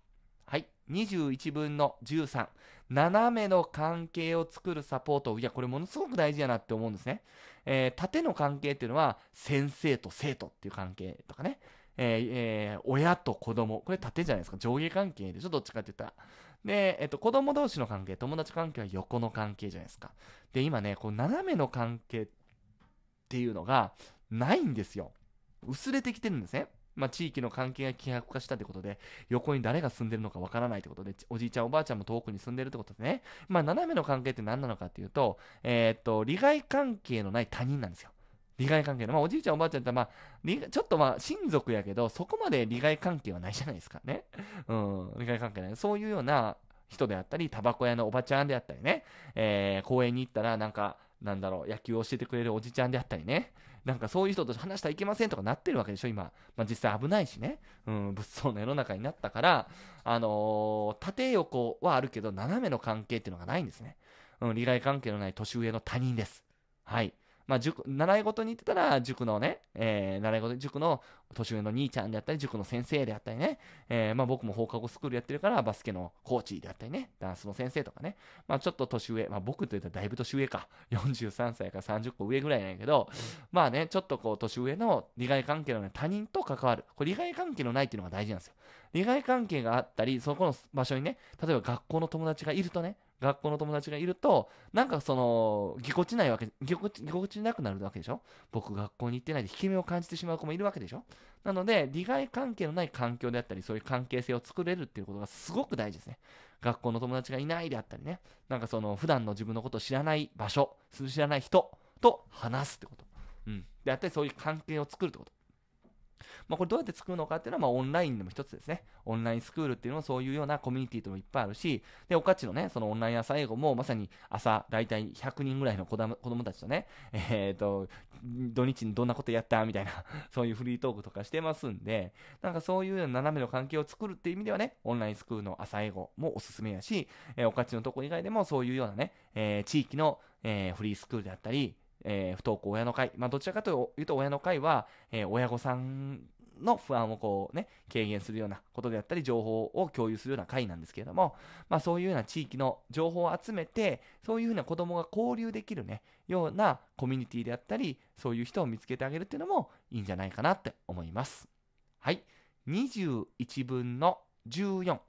はい。21分の13。斜めの関係を作るサポート。いや、これものすごく大事やなって思うんですね。えー、縦の関係っていうのは、先生と生徒っていう関係とかね。えー、えー、親と子供、これ縦じゃないですか。上下関係でしょどっちかって言ったら。で、えっと、子供同士の関係、友達関係は横の関係じゃないですか。で、今ね、こう、斜めの関係っていうのがないんですよ。薄れてきてるんですね。まあ、地域の関係が希薄化したってことで、横に誰が住んでるのかわからないってことで、おじいちゃんおばあちゃんも遠くに住んでるってことでね、まあ、斜めの関係って何なのかっていうと、えー、っと、利害関係のない他人なんですよ。利害関係の、まあ、おじいちゃんおばあちゃんって、まあ、ちょっとまあ親族やけどそこまで利害関係はないじゃないですかね、[LAUGHS] うん、利害関係ないそういうような人であったりタバコ屋のおばちゃんであったりね、えー、公園に行ったらなんかなんだろう野球を教えてくれるおじちゃんであったりねなんかそういう人と話してはいけませんとかなってるわけでしょ、今。まあ、実際危ないしね、うん、物騒な世の中になったから、あのー、縦横はあるけど、斜めの関係っていうのがないんですね。うん、利害関係のない年上の他人です。はい。まあ、塾、習い事に行ってたら、塾のね、えー、習い事、塾の年上の兄ちゃんであったり、塾の先生であったりね、えー、まあ僕も放課後スクールやってるから、バスケのコーチであったりね、ダンスの先生とかね、まあちょっと年上、まあ僕というとだいぶ年上か、43歳から30個上ぐらいなんやけど、まあね、ちょっとこう、年上の利害関係のない他人と関わる。これ利害関係のないっていうのが大事なんですよ。利害関係があったり、そこの場所にね、例えば学校の友達がいるとね、学校の友達がいると、なんかその、ぎこちないわけ、ぎこち、ぎこちなくなるわけでしょ僕学校に行ってないで引き目を感じてしまう子もいるわけでしょなので、利害関係のない環境であったり、そういう関係性を作れるっていうことがすごく大事ですね。学校の友達がいないであったりね、なんかその、普段の自分のことを知らない場所、知らない人と話すってこと。うん。であったり、そういう関係を作るってこと。まあ、これどうやって作るのかっていうのは、まあ、オンラインでも一つですね。オンラインスクールっていうのもそういうようなコミュニティともいっぱいあるし、で、おかちのね、そのオンライン朝英語もまさに朝、だいたい100人ぐらいの子だ子供たちとね、えっ、ー、と、土日にどんなことやったみたいな、[LAUGHS] そういうフリートークとかしてますんで、なんかそういう斜めの関係を作るっていう意味ではね、オンラインスクールの朝英語もおすすめやし、えー、おかちのとこ以外でもそういうようなね、えー、地域の、えー、フリースクールであったり、えー、不登校親の会、まあ、どちらかというと親の会は、えー、親御さんの不安をこうね、軽減するようなことであったり、情報を共有するような会なんですけれども、まあそういうような地域の情報を集めて、そういうふうな子供が交流できるね、ようなコミュニティであったり、そういう人を見つけてあげるっていうのもいいんじゃないかなって思います。はい。21分の14。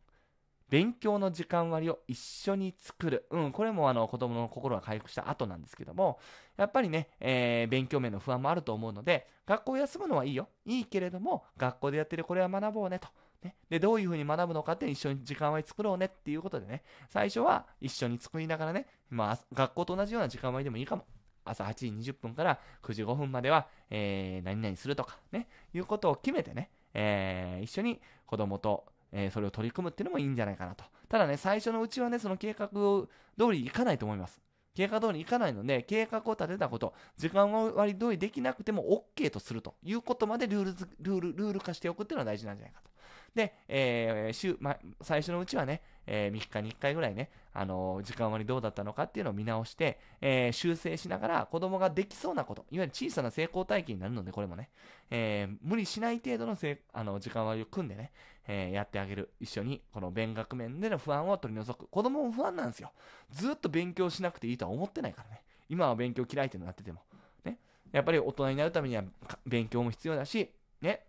勉強の時間割を一緒に作る。うん、これもあの子供の心が回復した後なんですけども、やっぱりね、えー、勉強面の不安もあると思うので、学校休むのはいいよ。いいけれども、学校でやってるこれは学ぼうねと。ね、で、どういうふうに学ぶのかって一緒に時間割作ろうねっていうことでね、最初は一緒に作りながらね、まあ、学校と同じような時間割でもいいかも。朝8時20分から9時5分までは、えー、何々するとかね、いうことを決めてね、えー、一緒に子供とえー、それを取り組むっていうのもいいんじゃないかなと。ただね、最初のうちはね、その計画通りいかないと思います。計画通りいかないので、計画を立てたこと、時間割り通りできなくても OK とするということまでルールルールルール化しておくっていうのは大事なんじゃないかと。で、えー、週、ま、最初のうちはね、えー、3日に1回ぐらいね、あのー、時間割どうだったのかっていうのを見直して、えー、修正しながら子供ができそうなこと、いわゆる小さな成功体験になるので、これもね、え無理しない程度のせあの時間割を組んでね、えやってあげる。一緒に、この勉学面での不安を取り除く。子供も不安なんですよ。ずっと勉強しなくていいとは思ってないからね。今は勉強嫌いってなってても。ね。やっぱり大人になるためには勉強も必要だし、ね。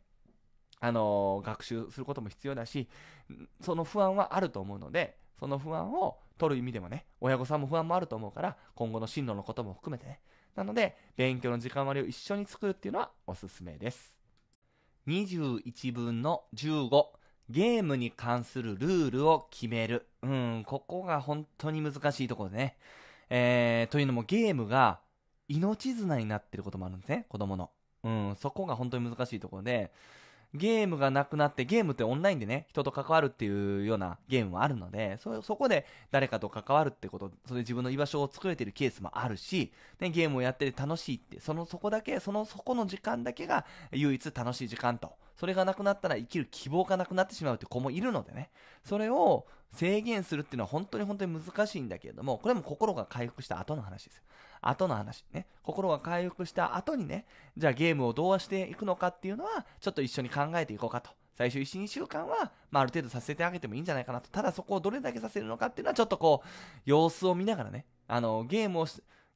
あの学習することも必要だしその不安はあると思うのでその不安を取る意味でもね親御さんも不安もあると思うから今後の進路のことも含めてねなので勉強の時間割を一緒に作るっていうのはおすすめです21分の15ゲームに関するルールを決めるうんここが本当に難しいところでねえー、というのもゲームが命綱になってることもあるんですね子供のうんそこが本当に難しいところでゲームがなくなって、ゲームってオンラインでね、人と関わるっていうようなゲームもあるので、そ、そこで誰かと関わるってこと、それ自分の居場所を作れてるケースもあるし、ね、ゲームをやってて楽しいって、その、そこだけ、その、そこの時間だけが唯一楽しい時間と。それがなくなったら生きる希望がなくなってしまうって子もいるのでね。それを制限するっていうのは本当に本当に難しいんだけれども、これも心が回復した後の話です後の話ね、心が回復した後にね、じゃあゲームをどうしていくのかっていうのは、ちょっと一緒に考えていこうかと。最初1、2週間は、まあ、ある程度させてあげてもいいんじゃないかなと。ただそこをどれだけさせるのかっていうのは、ちょっとこう、様子を見ながらね、あの、ゲームを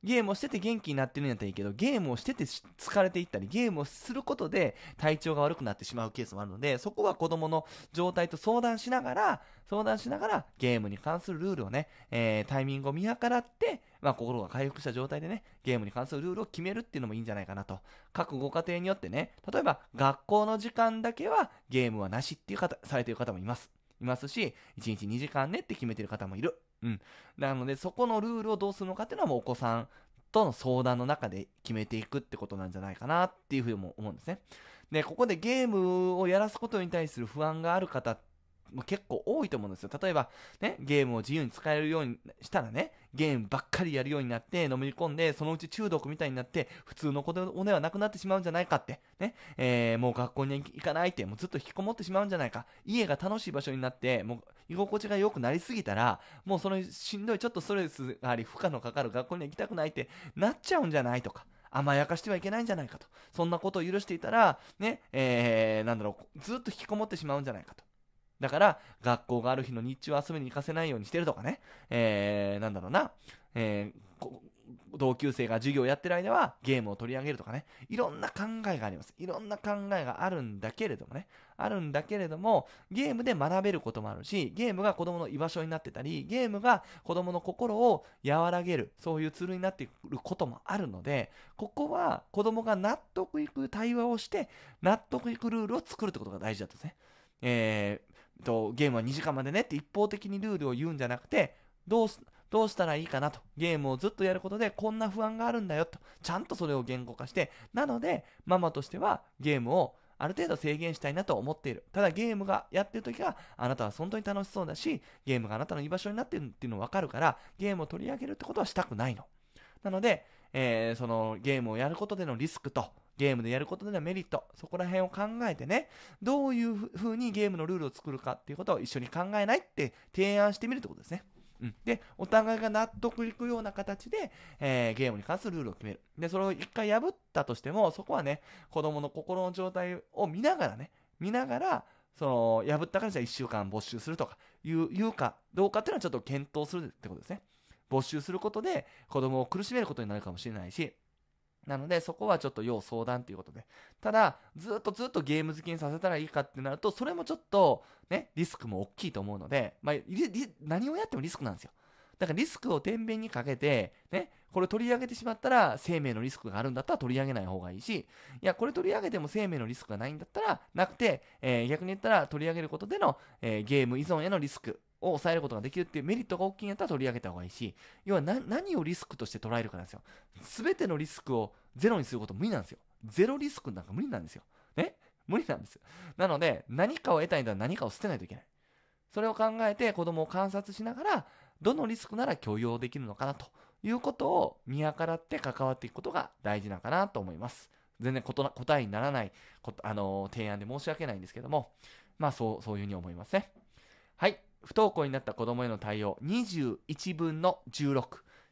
ゲームをしてて元気になってるんやったらいいけど、ゲームをしてて疲れていったり、ゲームをすることで体調が悪くなってしまうケースもあるので、そこは子供の状態と相談しながら、相談しながら、ゲームに関するルールをね、えー、タイミングを見計らって、まあ、心が回復した状態でね、ゲームに関するルールを決めるっていうのもいいんじゃないかなと。各ご家庭によってね、例えば学校の時間だけはゲームはなしっていう方、されている方もいます。いますし、1日2時間ねって決めてる方もいる。うん。なので、そこのルールをどうするのかっていうのはもうお子さんとの相談の中で決めていくってことなんじゃないかなっていうふうにも思うんですね。で、ここでゲームをやらすことに対する不安がある方も結構多いと思うんですよ。例えば、ね、ゲームを自由に使えるようにしたらね、ゲームばっかりやるようになって、のめり込んで、そのうち中毒みたいになって、普通の子供ではなくなってしまうんじゃないかって、ね、えー、もう学校に行かないって、もうずっと引きこもってしまうんじゃないか、家が楽しい場所になって、もう居心地が良くなりすぎたら、もうそのしんどい、ちょっとストレスがあり、負荷のかかる学校には行きたくないってなっちゃうんじゃないとか。甘やかしてはいけないんじゃないかと。そんなことを許していたら、ね、えー、なんだろう、ずっと引きこもってしまうんじゃないかと。だから、学校がある日の日中遊びに行かせないようにしてるとかね、えー、なんだろうな、えー、同級生が授業をやってる間はゲームを取り上げるとかね、いろんな考えがあります。いろんな考えがあるんだけれどもね、あるんだけれども、ゲームで学べることもあるし、ゲームが子供の居場所になってたり、ゲームが子供の心を和らげる、そういうツールになってくることもあるので、ここは子供が納得いく対話をして、納得いくルールを作るってことが大事だったんですね。えーとゲームは2時間までねって一方的にルールを言うんじゃなくてどうどうしたらいいかなとゲームをずっとやることでこんな不安があるんだよとちゃんとそれを言語化してなのでママとしてはゲームをある程度制限したいなと思っているただゲームがやってる時はあなたは本当に楽しそうだしゲームがあなたの居場所になってるっていうの分かるからゲームを取り上げるってことはしたくないのなので、えー、そのゲームをやることでのリスクとゲームでやることでのメリット、そこら辺を考えてね、どういうふうにゲームのルールを作るかっていうことを一緒に考えないって提案してみるってことですね。うん、で、お互いが納得いくような形で、えー、ゲームに関するルールを決める。で、それを一回破ったとしても、そこはね、子供の心の状態を見ながらね、見ながら、その、破ったからじゃあ1週間没収するとか、いう、言うか、どうかっていうのはちょっと検討するってことですね。没収することで、子供を苦しめることになるかもしれないし、なので、そこはちょっと要相談ということで。ただ、ずっとずっとゲーム好きにさせたらいいかってなると、それもちょっと、ね、リスクも大きいと思うので、まあ、何をやってもリスクなんですよ。だからリスクを天秤にかけて、ね、これ取り上げてしまったら生命のリスクがあるんだったら取り上げない方がいいし、いや、これ取り上げても生命のリスクがないんだったらなくて、えー、逆に言ったら取り上げることでの、えー、ゲーム依存へのリスクを抑えることができるっていうメリットが大きいんやったら取り上げた方がいいし、要は何をリスクとして捉えるかなんですよ。すべてのリスクをゼロにすること無理なんですよ。ゼロリスクなんか無理なんですよ。ね無理なんですよ。なので、何かを得たいんだら何かを捨てないといけない。それを考えて子供を観察しながら、どのリスクなら許容できるのかなということを見計らって関わっていくことが大事なのかなと思います。全然答えにならないあのー、提案で申し訳ないんですけども、まあそう、そういうふうに思いますね。はい。不登校になった子供への対応21分の16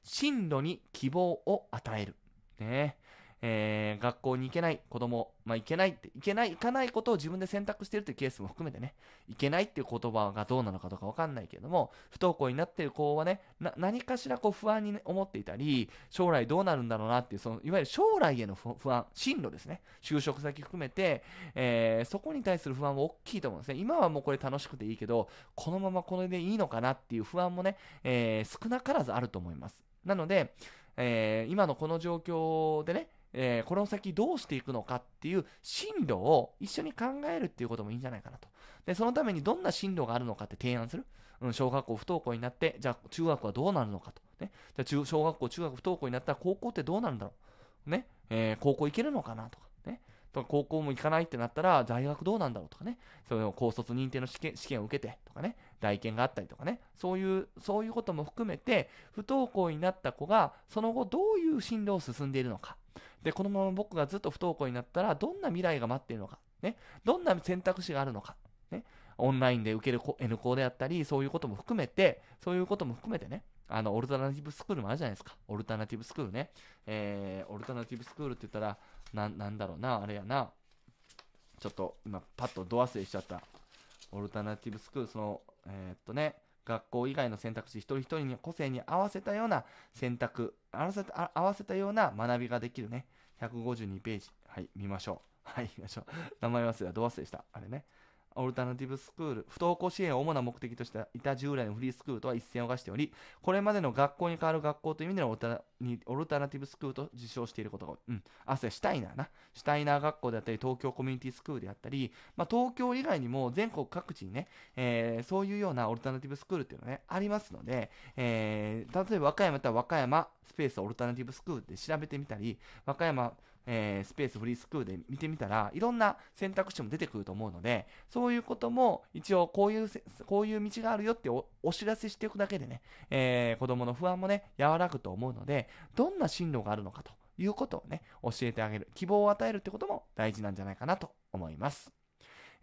進路に希望を与えるねえー、学校に行けない子供、まあ、行けないって、行けない、行かないことを自分で選択しているというケースも含めてね、行けないっていう言葉がどうなのかとかわかんないけれども、不登校になっている子はね、何かしらこう不安に、ね、思っていたり、将来どうなるんだろうなっていう、その、いわゆる将来への不安、進路ですね、就職先含めて、えー、そこに対する不安は大きいと思うんですね。今はもうこれ楽しくていいけど、このままこれでいいのかなっていう不安もね、えー、少なからずあると思います。なので、えー、今のこの状況でね、えー、この先どうしていくのかっていう進路を一緒に考えるっていうこともいいんじゃないかなと。で、そのためにどんな進路があるのかって提案する。うん、小学校不登校になって、じゃあ中学はどうなるのかと。ね、じゃあ中小学校、中学不登校になったら高校ってどうなるんだろう。ね、えー、高校行けるのかなとか。ね、とか高校も行かないってなったら大学どうなんだろうとかね、その高卒認定の試験試験を受けてとかね、大験があったりとかね、そういう、そういうことも含めて、不登校になった子がその後どういう進路を進んでいるのかで、このまま僕がずっと不登校になったら、どんな未来が待っているのか、ね、どんな選択肢があるのか、ね、オンラインで受ける N 校であったり、そういうことも含めて、そういうことも含めてね、あの、オルタナティブスクールもあるじゃないですか。オルタナティブスクールね。えー、オルタナティブスクールって言ったら、な、なんだろうな、あれやな。ちょっと、今、パッとド忘れしちゃった。オルタナティブスクール、その、えー、っとね、学校以外の選択肢一人一人に個性に合わせたような選択、合わせた合わせたような学びができるね。152ページ。はい、見ましょう。はい、見ましょう。名前忘れはど忘れした。あれね。オルタナティブスクール、不登校支援を主な目的としていた従来のフリースクールとは一線を画しており、これまでの学校に代わる学校という意味でのオルタルタナティブスクールと自称していることが、うん、あ、そうシュタイナーな。シュタイナー学校であったり、東京コミュニティスクールであったり、まあ、東京以外にも全国各地にね、えー、そういうようなオルタナティブスクールっていうのはね、ありますので、えー、例えば和歌山だったら和歌山スペースオルタナティブスクールで調べてみたり、和歌山えー、スペースフリースクールで見てみたら、いろんな選択肢も出てくると思うので、そういうことも一応こういう、こういう道があるよってお知らせしておくだけでね、えー、子供の不安もね、和らぐと思うので、どんな進路があるのかということをね、教えてあげる、希望を与えるってことも大事なんじゃないかなと思います。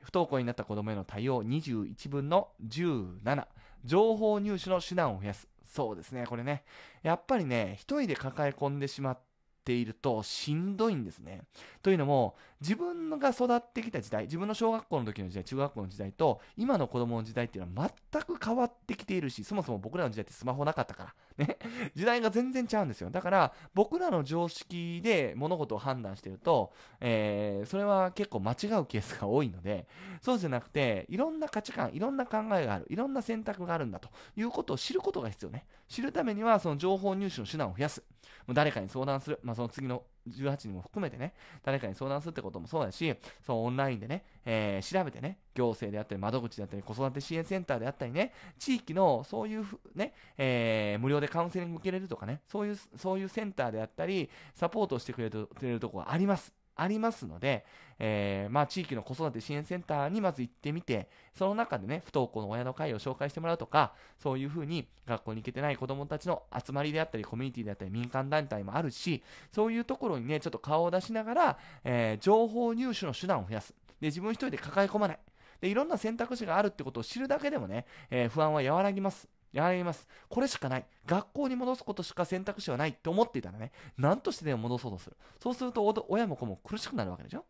不登校になった子供への対応21分の17。情報入手の手段を増やす。そうですね、これね。やっぱりね、一人で抱え込んでしまって、ているとしんどいんですね。というのも、自分が育ってきた時代、自分の小学校の時の時代、中学校の時代と、今の子供の時代っていうのは全く変わってきているし、そもそも僕らの時代ってスマホなかったから、ね。[LAUGHS] 時代が全然ちゃうんですよ。だから、僕らの常識で物事を判断してると、えー、それは結構間違うケースが多いので、そうじゃなくて、いろんな価値観、いろんな考えがある、いろんな選択があるんだということを知ることが必要ね。知るためには、その情報入手の手段を増やす。もう誰かに相談する。まあ、その次の18人も含めてね、誰かに相談するってこともそうだし、そのオンラインでね、えー、調べてね、行政であったり、窓口であったり、子育て支援センターであったりね、地域のそういうね、えー、無料でカウンセリング受けれるとかね、そういう、そういうセンターであったり、サポートしてくれるとこがあります。ありますので、えー、まあ、地域の子育て支援センターにまず行ってみて、その中でね、不登校の親の会を紹介してもらうとか、そういうふうに学校に行けてない子供たちの集まりであったり、コミュニティであったり、民間団体もあるし、そういうところにね、ちょっと顔を出しながら、えー、情報入手の手段を増やす。で、自分一人で抱え込まない。で、いろんな選択肢があるってことを知るだけでもね、えー、不安は和らぎます。やります。これしかない。学校に戻すことしか選択肢はないって思っていたらね、何としてでも戻そうとする。そうすると、親も子も苦しくなるわけでしょ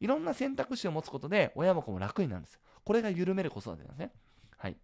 いろんな選択肢を持つことで、親も子も楽になるんですよ。これが緩める子育てなんですね。はい。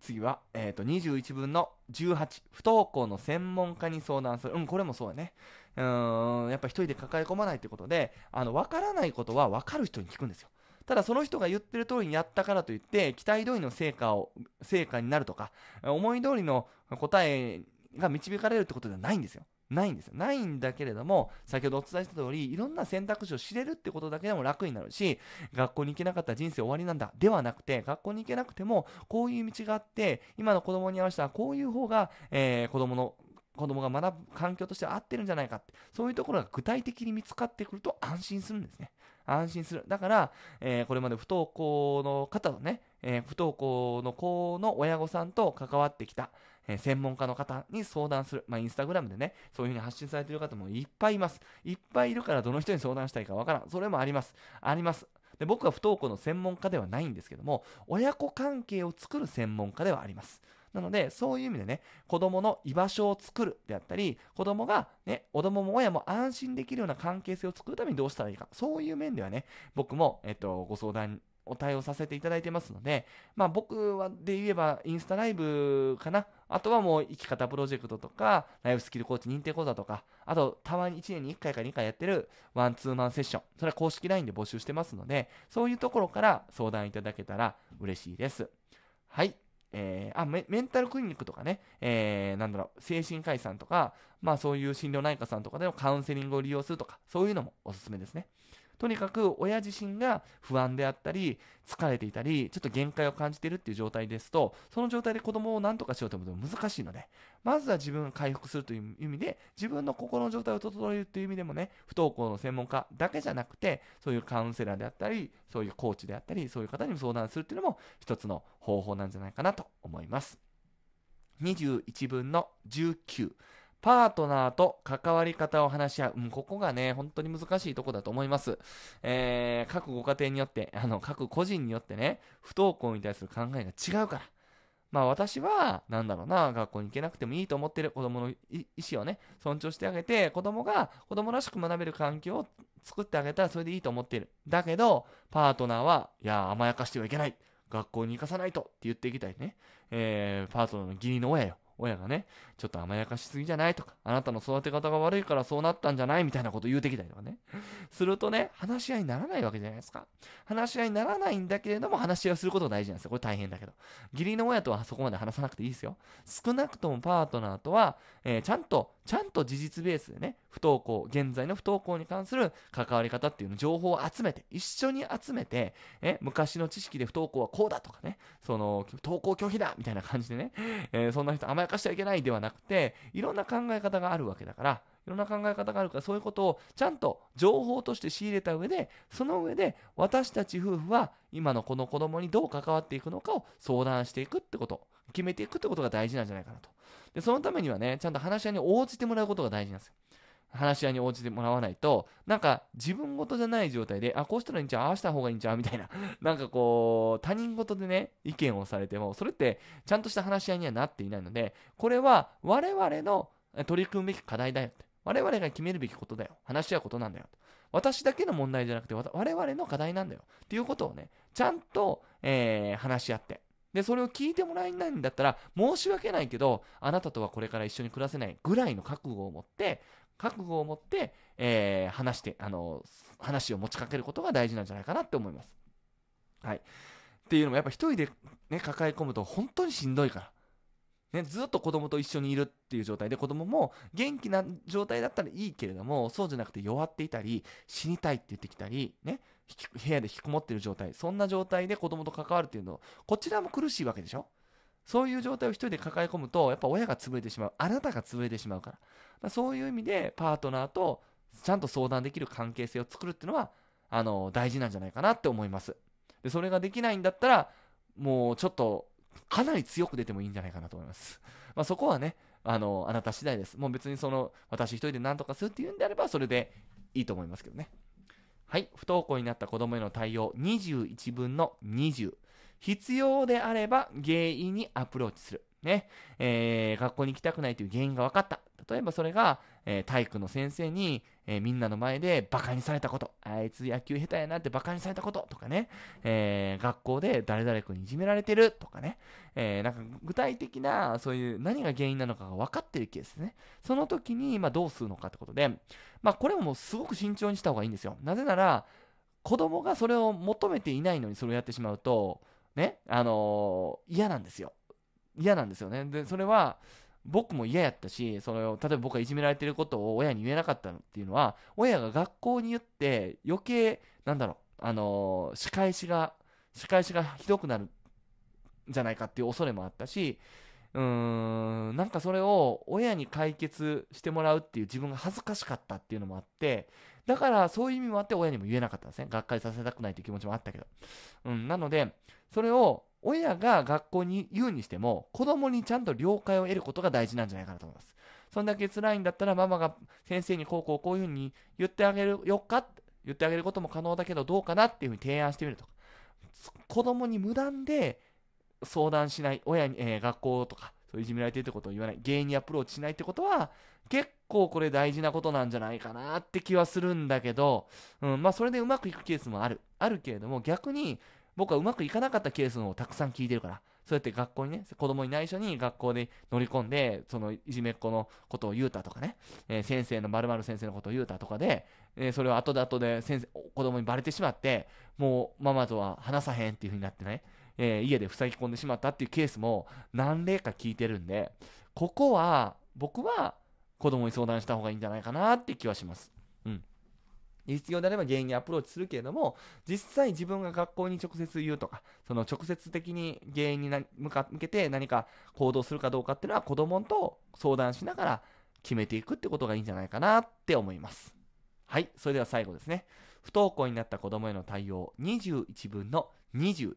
次は、えっ、ー、と、21分の18。不登校の専門家に相談する。うん、これもそうやね。うーん、やっぱ一人で抱え込まないってことで、あの、わからないことはわかる人に聞くんですよ。ただその人が言ってる通りにやったからといって、期待通りの成果を、成果になるとか、思い通りの答えが導かれるってことではないんですよ。ないんですよ。ないんだけれども、先ほどお伝えした通り、いろんな選択肢を知れるってことだけでも楽になるし、学校に行けなかったら人生終わりなんだ。ではなくて、学校に行けなくても、こういう道があって、今の子供に合わせたこういう方が、えー、子供の子供が学ぶ環境として合ってるんじゃないかって、そういうところが具体的に見つかってくると安心するんですね。安心する。だから、えー、これまで不登校の方のね、えー、不登校の子の親御さんと関わってきた、えー、専門家の方に相談する。まあ、インスタグラムでね、そういうふうに発信されている方もいっぱいいます。いっぱいいるから、どの人に相談したいかわからん。それもあります。あります。で僕は不登校の専門家ではないんですけども、親子関係を作る専門家ではあります。なので、そういう意味でね、子供の居場所を作るであったり、子供がね、子供も親も安心できるような関係性を作るためにどうしたらいいか、そういう面ではね、僕も、えっと、ご相談お対応させていただいてますので、まあ僕はで言えばインスタライブかな。あとはもう生き方プロジェクトとか、ライフスキルコーチ認定講座とか、あとたまに1年に1回か2回やってるワンツーマンセッション。それは公式 LINE で募集してますので、そういうところから相談いただけたら嬉しいです。はい。えー、あメンタルクリニックとかね、えー、なんだろう、精神科医さんとか、まあそういう心療内科さんとかでのカウンセリングを利用するとか、そういうのもおすすめですね。とにかく親自身が不安であったり、疲れていたり、ちょっと限界を感じているっていう状態ですと、その状態で子供を何とかしようと思うとも難しいので、まずは自分が回復するという意味で、自分の心の状態を整えるという意味でもね、不登校の専門家だけじゃなくて、そういうカウンセラーであったり、そういうコーチであったり、そういう方にも相談するというのも一つの方法なんじゃないかなと思います。21分の19。パートナーと関わり方を話し合う。うん、ここがね、本当に難しいとこだと思います。えー、各ご家庭によって、あの、各個人によってね、不登校に対する考えが違うから。まあ私は、なんだろうな、学校に行けなくてもいいと思ってる子供の意思をね、尊重してあげて、子供が子供らしく学べる環境を作ってあげたらそれでいいと思ってる。だけど、パートナーは、いや、甘やかしてはいけない。学校に行かさないとって言っていきたいね。えー、パートナーの義理の親よ。親がね、ちょっと甘やかしすぎじゃないとか、あなたの育て方が悪いからそうなったんじゃないみたいなこと言うてきたりとかね。するとね、話し合いにならないわけじゃないですか。話し合いにならないんだけれども、話し合いをすることが大事なんですよ。これ大変だけど。義理の親とはそこまで話さなくていいですよ。少なくともパートナーとは、えー、ちゃんとちゃんと事実ベースでね、不登校、現在の不登校に関する関わり方っていうの、情報を集めて、一緒に集めて、え、昔の知識で不登校はこうだとかね、その、登校拒否だみたいな感じでね、えー、そんな人甘やかしちゃいけないではなくて、いろんな考え方があるわけだから、いろんな考え方があるから、そういうことをちゃんと情報として仕入れた上で、その上で私たち夫婦は今のこの子供にどう関わっていくのかを相談していくってこと、決めていくってことが大事なんじゃないかなと。で、そのためにはね、ちゃんと話し合いに応じてもらうことが大事なんですよ。話し合いに応じてもらわないと、なんか自分事じゃない状態で、あ、こうしたらいいんちゃうああした方がいいんちゃうみたいな、[LAUGHS] なんかこう、他人事でね、意見をされても、それってちゃんとした話し合いにはなっていないので、これは我々の取り組むべき課題だよって。我々が決めるべきことだよ。話し合うことなんだよ。私だけの問題じゃなくて、我々の課題なんだよ。っていうことをね、ちゃんと、えー、話し合って、で、それを聞いてもらえないんだったら、申し訳ないけど、あなたとはこれから一緒に暮らせないぐらいの覚悟を持って、覚悟を持って、えー、話して、あの、話を持ちかけることが大事なんじゃないかなって思います。はい。っていうのも、やっぱ一人でね、抱え込むと本当にしんどいから。ね、ずっと子供と一緒にいるっていう状態で子供も元気な状態だったらいいけれどもそうじゃなくて弱っていたり死にたいって言ってきたり、ね、部屋で引きこもってる状態そんな状態で子供と関わるっていうのこちらも苦しいわけでしょそういう状態を一人で抱え込むとやっぱ親が潰れてしまうあなたが潰れてしまうからからそういう意味でパートナーとちゃんと相談できる関係性を作るっていうのはあの大事なんじゃないかなって思いますでそれができないんだったらもうちょっとかなり強く出てもいいんじゃないかなと思います。[LAUGHS] まあ、そこはね、あの、あなた次第です。もう別にその、私一人で何とかするっていうんであれば、それでいいと思いますけどね。はい。不登校になった子供への対応、21分の20。必要であれば原因にアプローチする。ね。えー、学校に行きたくないという原因が分かった。例えばそれが、えー、体育の先生に、えー、みんなの前でバカにされたこと、あいつ野球下手やなってバカにされたこととかね、えー、学校で誰々君にいじめられてるとかね、えー、なんか具体的なそういう何が原因なのかが分かってるケースね。その時に、まあ、どうするのかってことで、まあ、これもすごく慎重にした方がいいんですよ。なぜなら、子供がそれを求めていないのにそれをやってしまうと、ね、あのー、嫌なんですよ。嫌なんですよね。で、それは、僕も嫌やったしその例えば僕がいじめられてることを親に言えなかったのっていうのは親が学校に言って余計なんだろうあの仕返しが仕返しがひどくなるじゃないかっていう恐れもあったしうーんなんかそれを親に解決してもらうっていう自分が恥ずかしかったっていうのもあってだからそういう意味もあって親にも言えなかったんですね学会させたくないという気持ちもあったけど、うん、なのでそれを親が学校に言うにしても、子供にちゃんと了解を得ることが大事なんじゃないかなと思います。そんだけ辛いんだったら、ママが先生にこうこうこういうふうに言ってあげるよか言ってあげることも可能だけど、どうかなっていうふうに提案してみるとか。子供に無断で相談しない、親に、えー、学校とか、そういじめられてるってことを言わない、原因にアプローチしないってことは、結構これ大事なことなんじゃないかなって気はするんだけど、うん、まあそれでうまくいくケースもある。あるけれども、逆に、僕はうまくいかなかったケースをたくさん聞いてるから、そうやって学校にね、子供に内緒に学校で乗り込んで、そのいじめっ子のことを言うたとかね、えー、先生の〇〇先生のことを言うたとかで、えー、それを後後で先生、子供にバレてしまって、もうママとは話さへんっていう風になってね、えー、家で塞ぎ込んでしまったっていうケースも何例か聞いてるんで、ここは僕は子供に相談した方がいいんじゃないかなって気はします。必要であれば原因にアプローチするけれども、実際自分が学校に直接言うとか、その直接的に原因に向か向けて何か行動するかどうかっていうのは子供と相談しながら決めていくってことがいいんじゃないかなって思います。はい、それでは最後ですね。不登校になった子供への対応21分の21。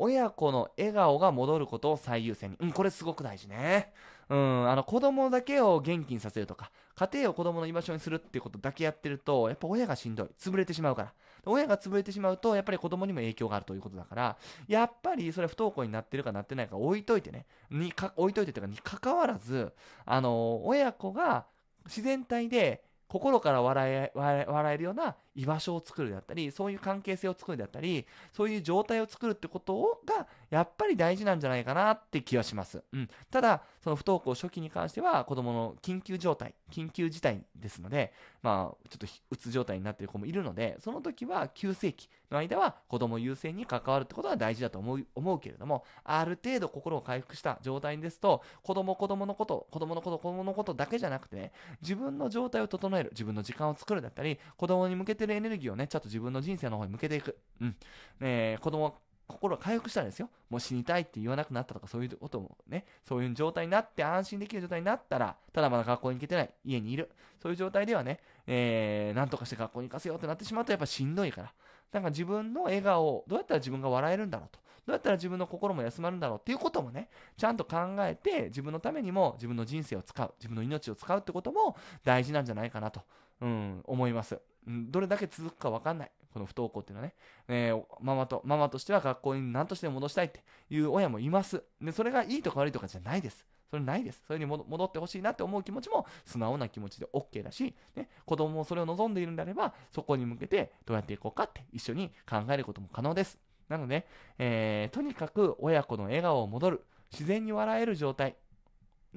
親子の笑顔が戻ることを最優先に。うん、これすごく大事ね。うん、あの、子供だけを元気にさせるとか、家庭を子供の居場所にするってことだけやってると、やっぱ親がしんどい。潰れてしまうから。親が潰れてしまうと、やっぱり子供にも影響があるということだから、やっぱりそれは不登校になってるかなってないか置いといてね、にか置いといてというか、に関わらず、あの親子が自然体で心から笑え、笑えるような居場所を作るであったり、そういう関係性を作るであったり、そういう状態を作るってことをが、やっぱり大事なんじゃないかなって気はします。うん。ただ、その不登校初期に関しては、子供の緊急状態、緊急事態ですので、まあ、ちょっとうつ状態になっている子もいるので、その時は急性期の間は子供優先に関わるってことは大事だと思う、思うけれども、ある程度心を回復した状態ですと、子供、子供のこと、子供のこと、子供のことだけじゃなくてね、自分の状態を整える、自分の時間を作るだったり、子供に向けてるエネルギーをね、ちょっと自分の人生の方に向けていく。うん。子供、心が回復したらですよ。もう死にたいって言わなくなったとか、そういうこともね、そういう状態になって、安心できる状態になったら、ただまだ学校に行けてない、家にいる。そういう状態ではね、えー、なんとかして学校に行かせようってなってしまうと、やっぱしんどいから。なんか自分の笑顔を、どうやったら自分が笑えるんだろうと。どうやったら自分の心も休まるんだろうっていうこともね、ちゃんと考えて、自分のためにも、自分の人生を使う、自分の命を使うってことも大事なんじゃないかなと。うん、思います。どれだけ続くか分かんない。この不登校っていうのはね。えー、ママと、ママとしては学校に何としても戻したいっていう親もいます。で、それがいいとか悪いとかじゃないです。それないです。それに戻ってほしいなって思う気持ちも素直な気持ちで OK だし、ね、子供もそれを望んでいるんであれば、そこに向けてどうやっていこうかって一緒に考えることも可能です。なので、えー、とにかく親子の笑顔を戻る、自然に笑える状態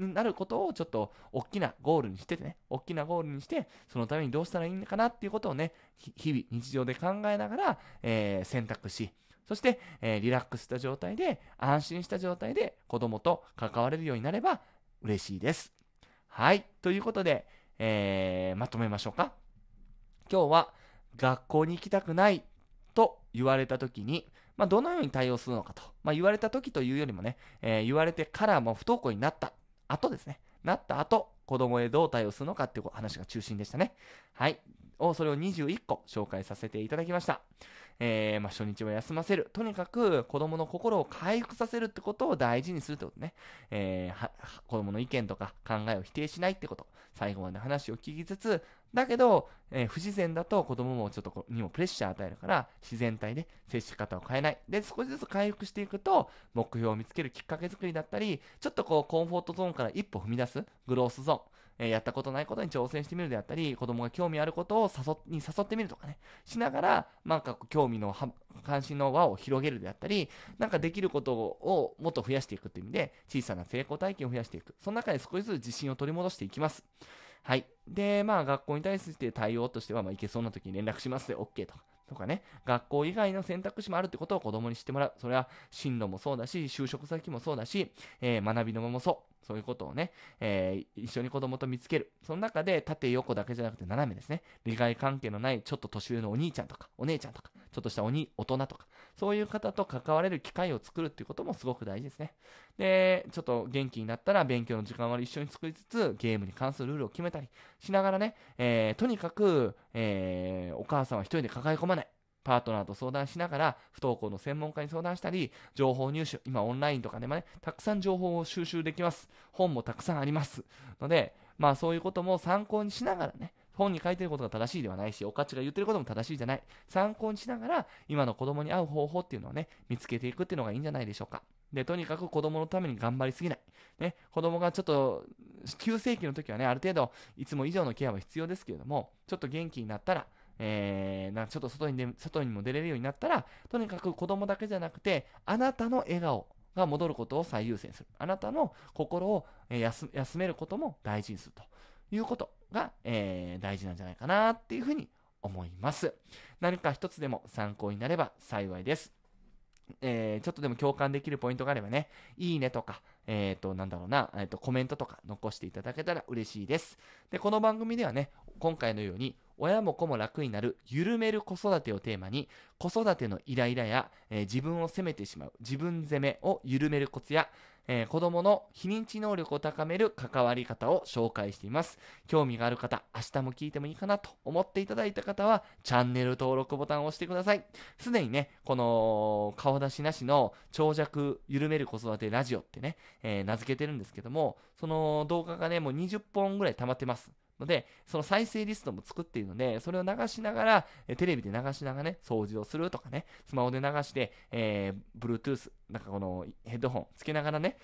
なることをちょっと大きなゴールにしててね、大きなゴールにして、そのためにどうしたらいいのかなっていうことをね、日々、日常で考えながら、えー、選択し、そして、えー、リラックスした状態で、安心した状態で子供と関われるようになれば嬉しいです。はい。ということで、えー、まとめましょうか。今日は、学校に行きたくないと言われた時に、まあ、どのように対応するのかと、まあ、言われた時というよりもね、えー、言われてからも不登校になった後ですね。なった後、子供へどう対応するのかっていう話が中心でしたね。はい。を、それを21個紹介させていただきました。えー、まあ、初日は休ませる。とにかく子供の心を回復させるってことを大事にするってことね。えー、子供の意見とか考えを否定しないってこと。最後まで話を聞きつつ、だけど、えー、不自然だと子供もちょっとにもプレッシャー与えるから、自然体で接し方を変えない。で、少しずつ回復していくと、目標を見つけるきっかけ作りだったり、ちょっとこう、コンフォートゾーンから一歩踏み出す、グロースゾーン。えやったことないことに挑戦してみるであったり、子供が興味あることを誘に誘ってみるとかね、しながら、なんか興味の関心の輪を広げるであったり、なんかできることをもっと増やしていくっていう意味で、小さな成功体験を増やしていく。その中で少しずつ自信を取り戻していきます。はい。で、まあ、学校に対して対応としては、まあ、いけそうな時に連絡しますで OK とか。とかね、学校以外の選択肢もあるってことを子供に知ってもらう。それは進路もそうだし、就職先もそうだし、えー、学びの場もそう。そういうことをね、えー、一緒に子供と見つける。その中で縦横だけじゃなくて斜めですね。利害関係のないちょっと年上のお兄ちゃんとか、お姉ちゃんとか、ちょっとした鬼、大人とか、そういう方と関われる機会を作るっていうこともすごく大事ですね。で、ちょっと元気になったら勉強の時間は一緒に作りつつ、ゲームに関するルールを決めたりしながらね、えー、とにかく、えー、お母さんは一人で抱え込まない。パートナーと相談しながら、不登校の専門家に相談したり、情報入手、今オンラインとかでもね、たくさん情報を収集できます。本もたくさんあります。ので、まあそういうことも参考にしながらね、本に書いてることが正しいではないし、おかちが言ってることも正しいじゃない。参考にしながら、今の子供に合う方法っていうのをね、見つけていくっていうのがいいんじゃないでしょうか。で、とにかく子供のために頑張りすぎない。ね、子供がちょっと、急性期の時はね、ある程度、いつも以上のケアは必要ですけれども、ちょっと元気になったら、えー、なんかちょっと外にで外にも出れるようになったら、とにかく子供だけじゃなくて、あなたの笑顔が戻ることを最優先する。あなたの心を休めることも大事にするということ。が、えー、大事なんじゃないかなっていうふうに思います。何か一つでも参考になれば幸いです。えー、ちょっとでも共感できるポイントがあればね、いいねとか、えっ、ー、と、なんだろうな、えっ、ー、と、コメントとか残していただけたら嬉しいです。で、この番組ではね、今回のように親も子も楽になる緩める子育てをテーマに子育てのイライラや、えー、自分を責めてしまう自分責めを緩めるコツや、えー、子供の非認知能力を高める関わり方を紹介しています興味がある方明日も聞いてもいいかなと思っていただいた方はチャンネル登録ボタンを押してくださいすでにねこの顔出しなしの長尺緩める子育てラジオってね、えー、名付けてるんですけどもその動画がねもう20本ぐらい溜まってますので、その再生リストも作っているので、それを流しながら、えテレビで流しながらね、掃除をするとかね、スマホで流して、えー、Bluetooth、なんかこのヘッドホンつけながらね、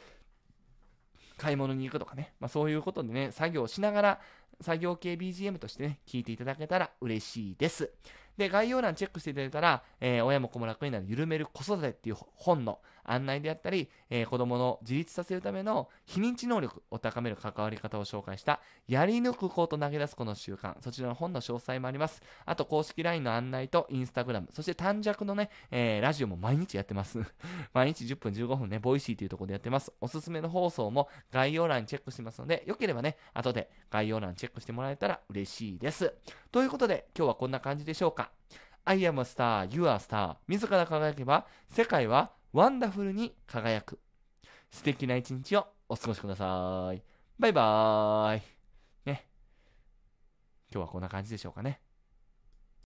買い物に行くとかね、まあ、そういうことでね、作業しながら、作業系 BGM としてね、聞いていただけたら嬉しいです。で、概要欄チェックしていただいたら、えー、親も子も楽になる緩める子育てっていう本の、案内であったり、えー、子供の自立させるための非認知能力を高める関わり方を紹介した、やり抜くこと投げ出すこの習慣、そちらの本の詳細もあります。あと、公式 LINE の案内とインスタグラム、そして短尺のね、えー、ラジオも毎日やってます。[LAUGHS] 毎日10分15分ね、ボイシーというところでやってます。おすすめの放送も概要欄にチェックしてますので、よければね、後で概要欄チェックしてもらえたら嬉しいです。ということで、今日はこんな感じでしょうか。I am a star, you are a star. 自ら輝けば世界はワンダフルに輝く。素敵な一日をお過ごしください。バイバーイ。ね。今日はこんな感じでしょうかね。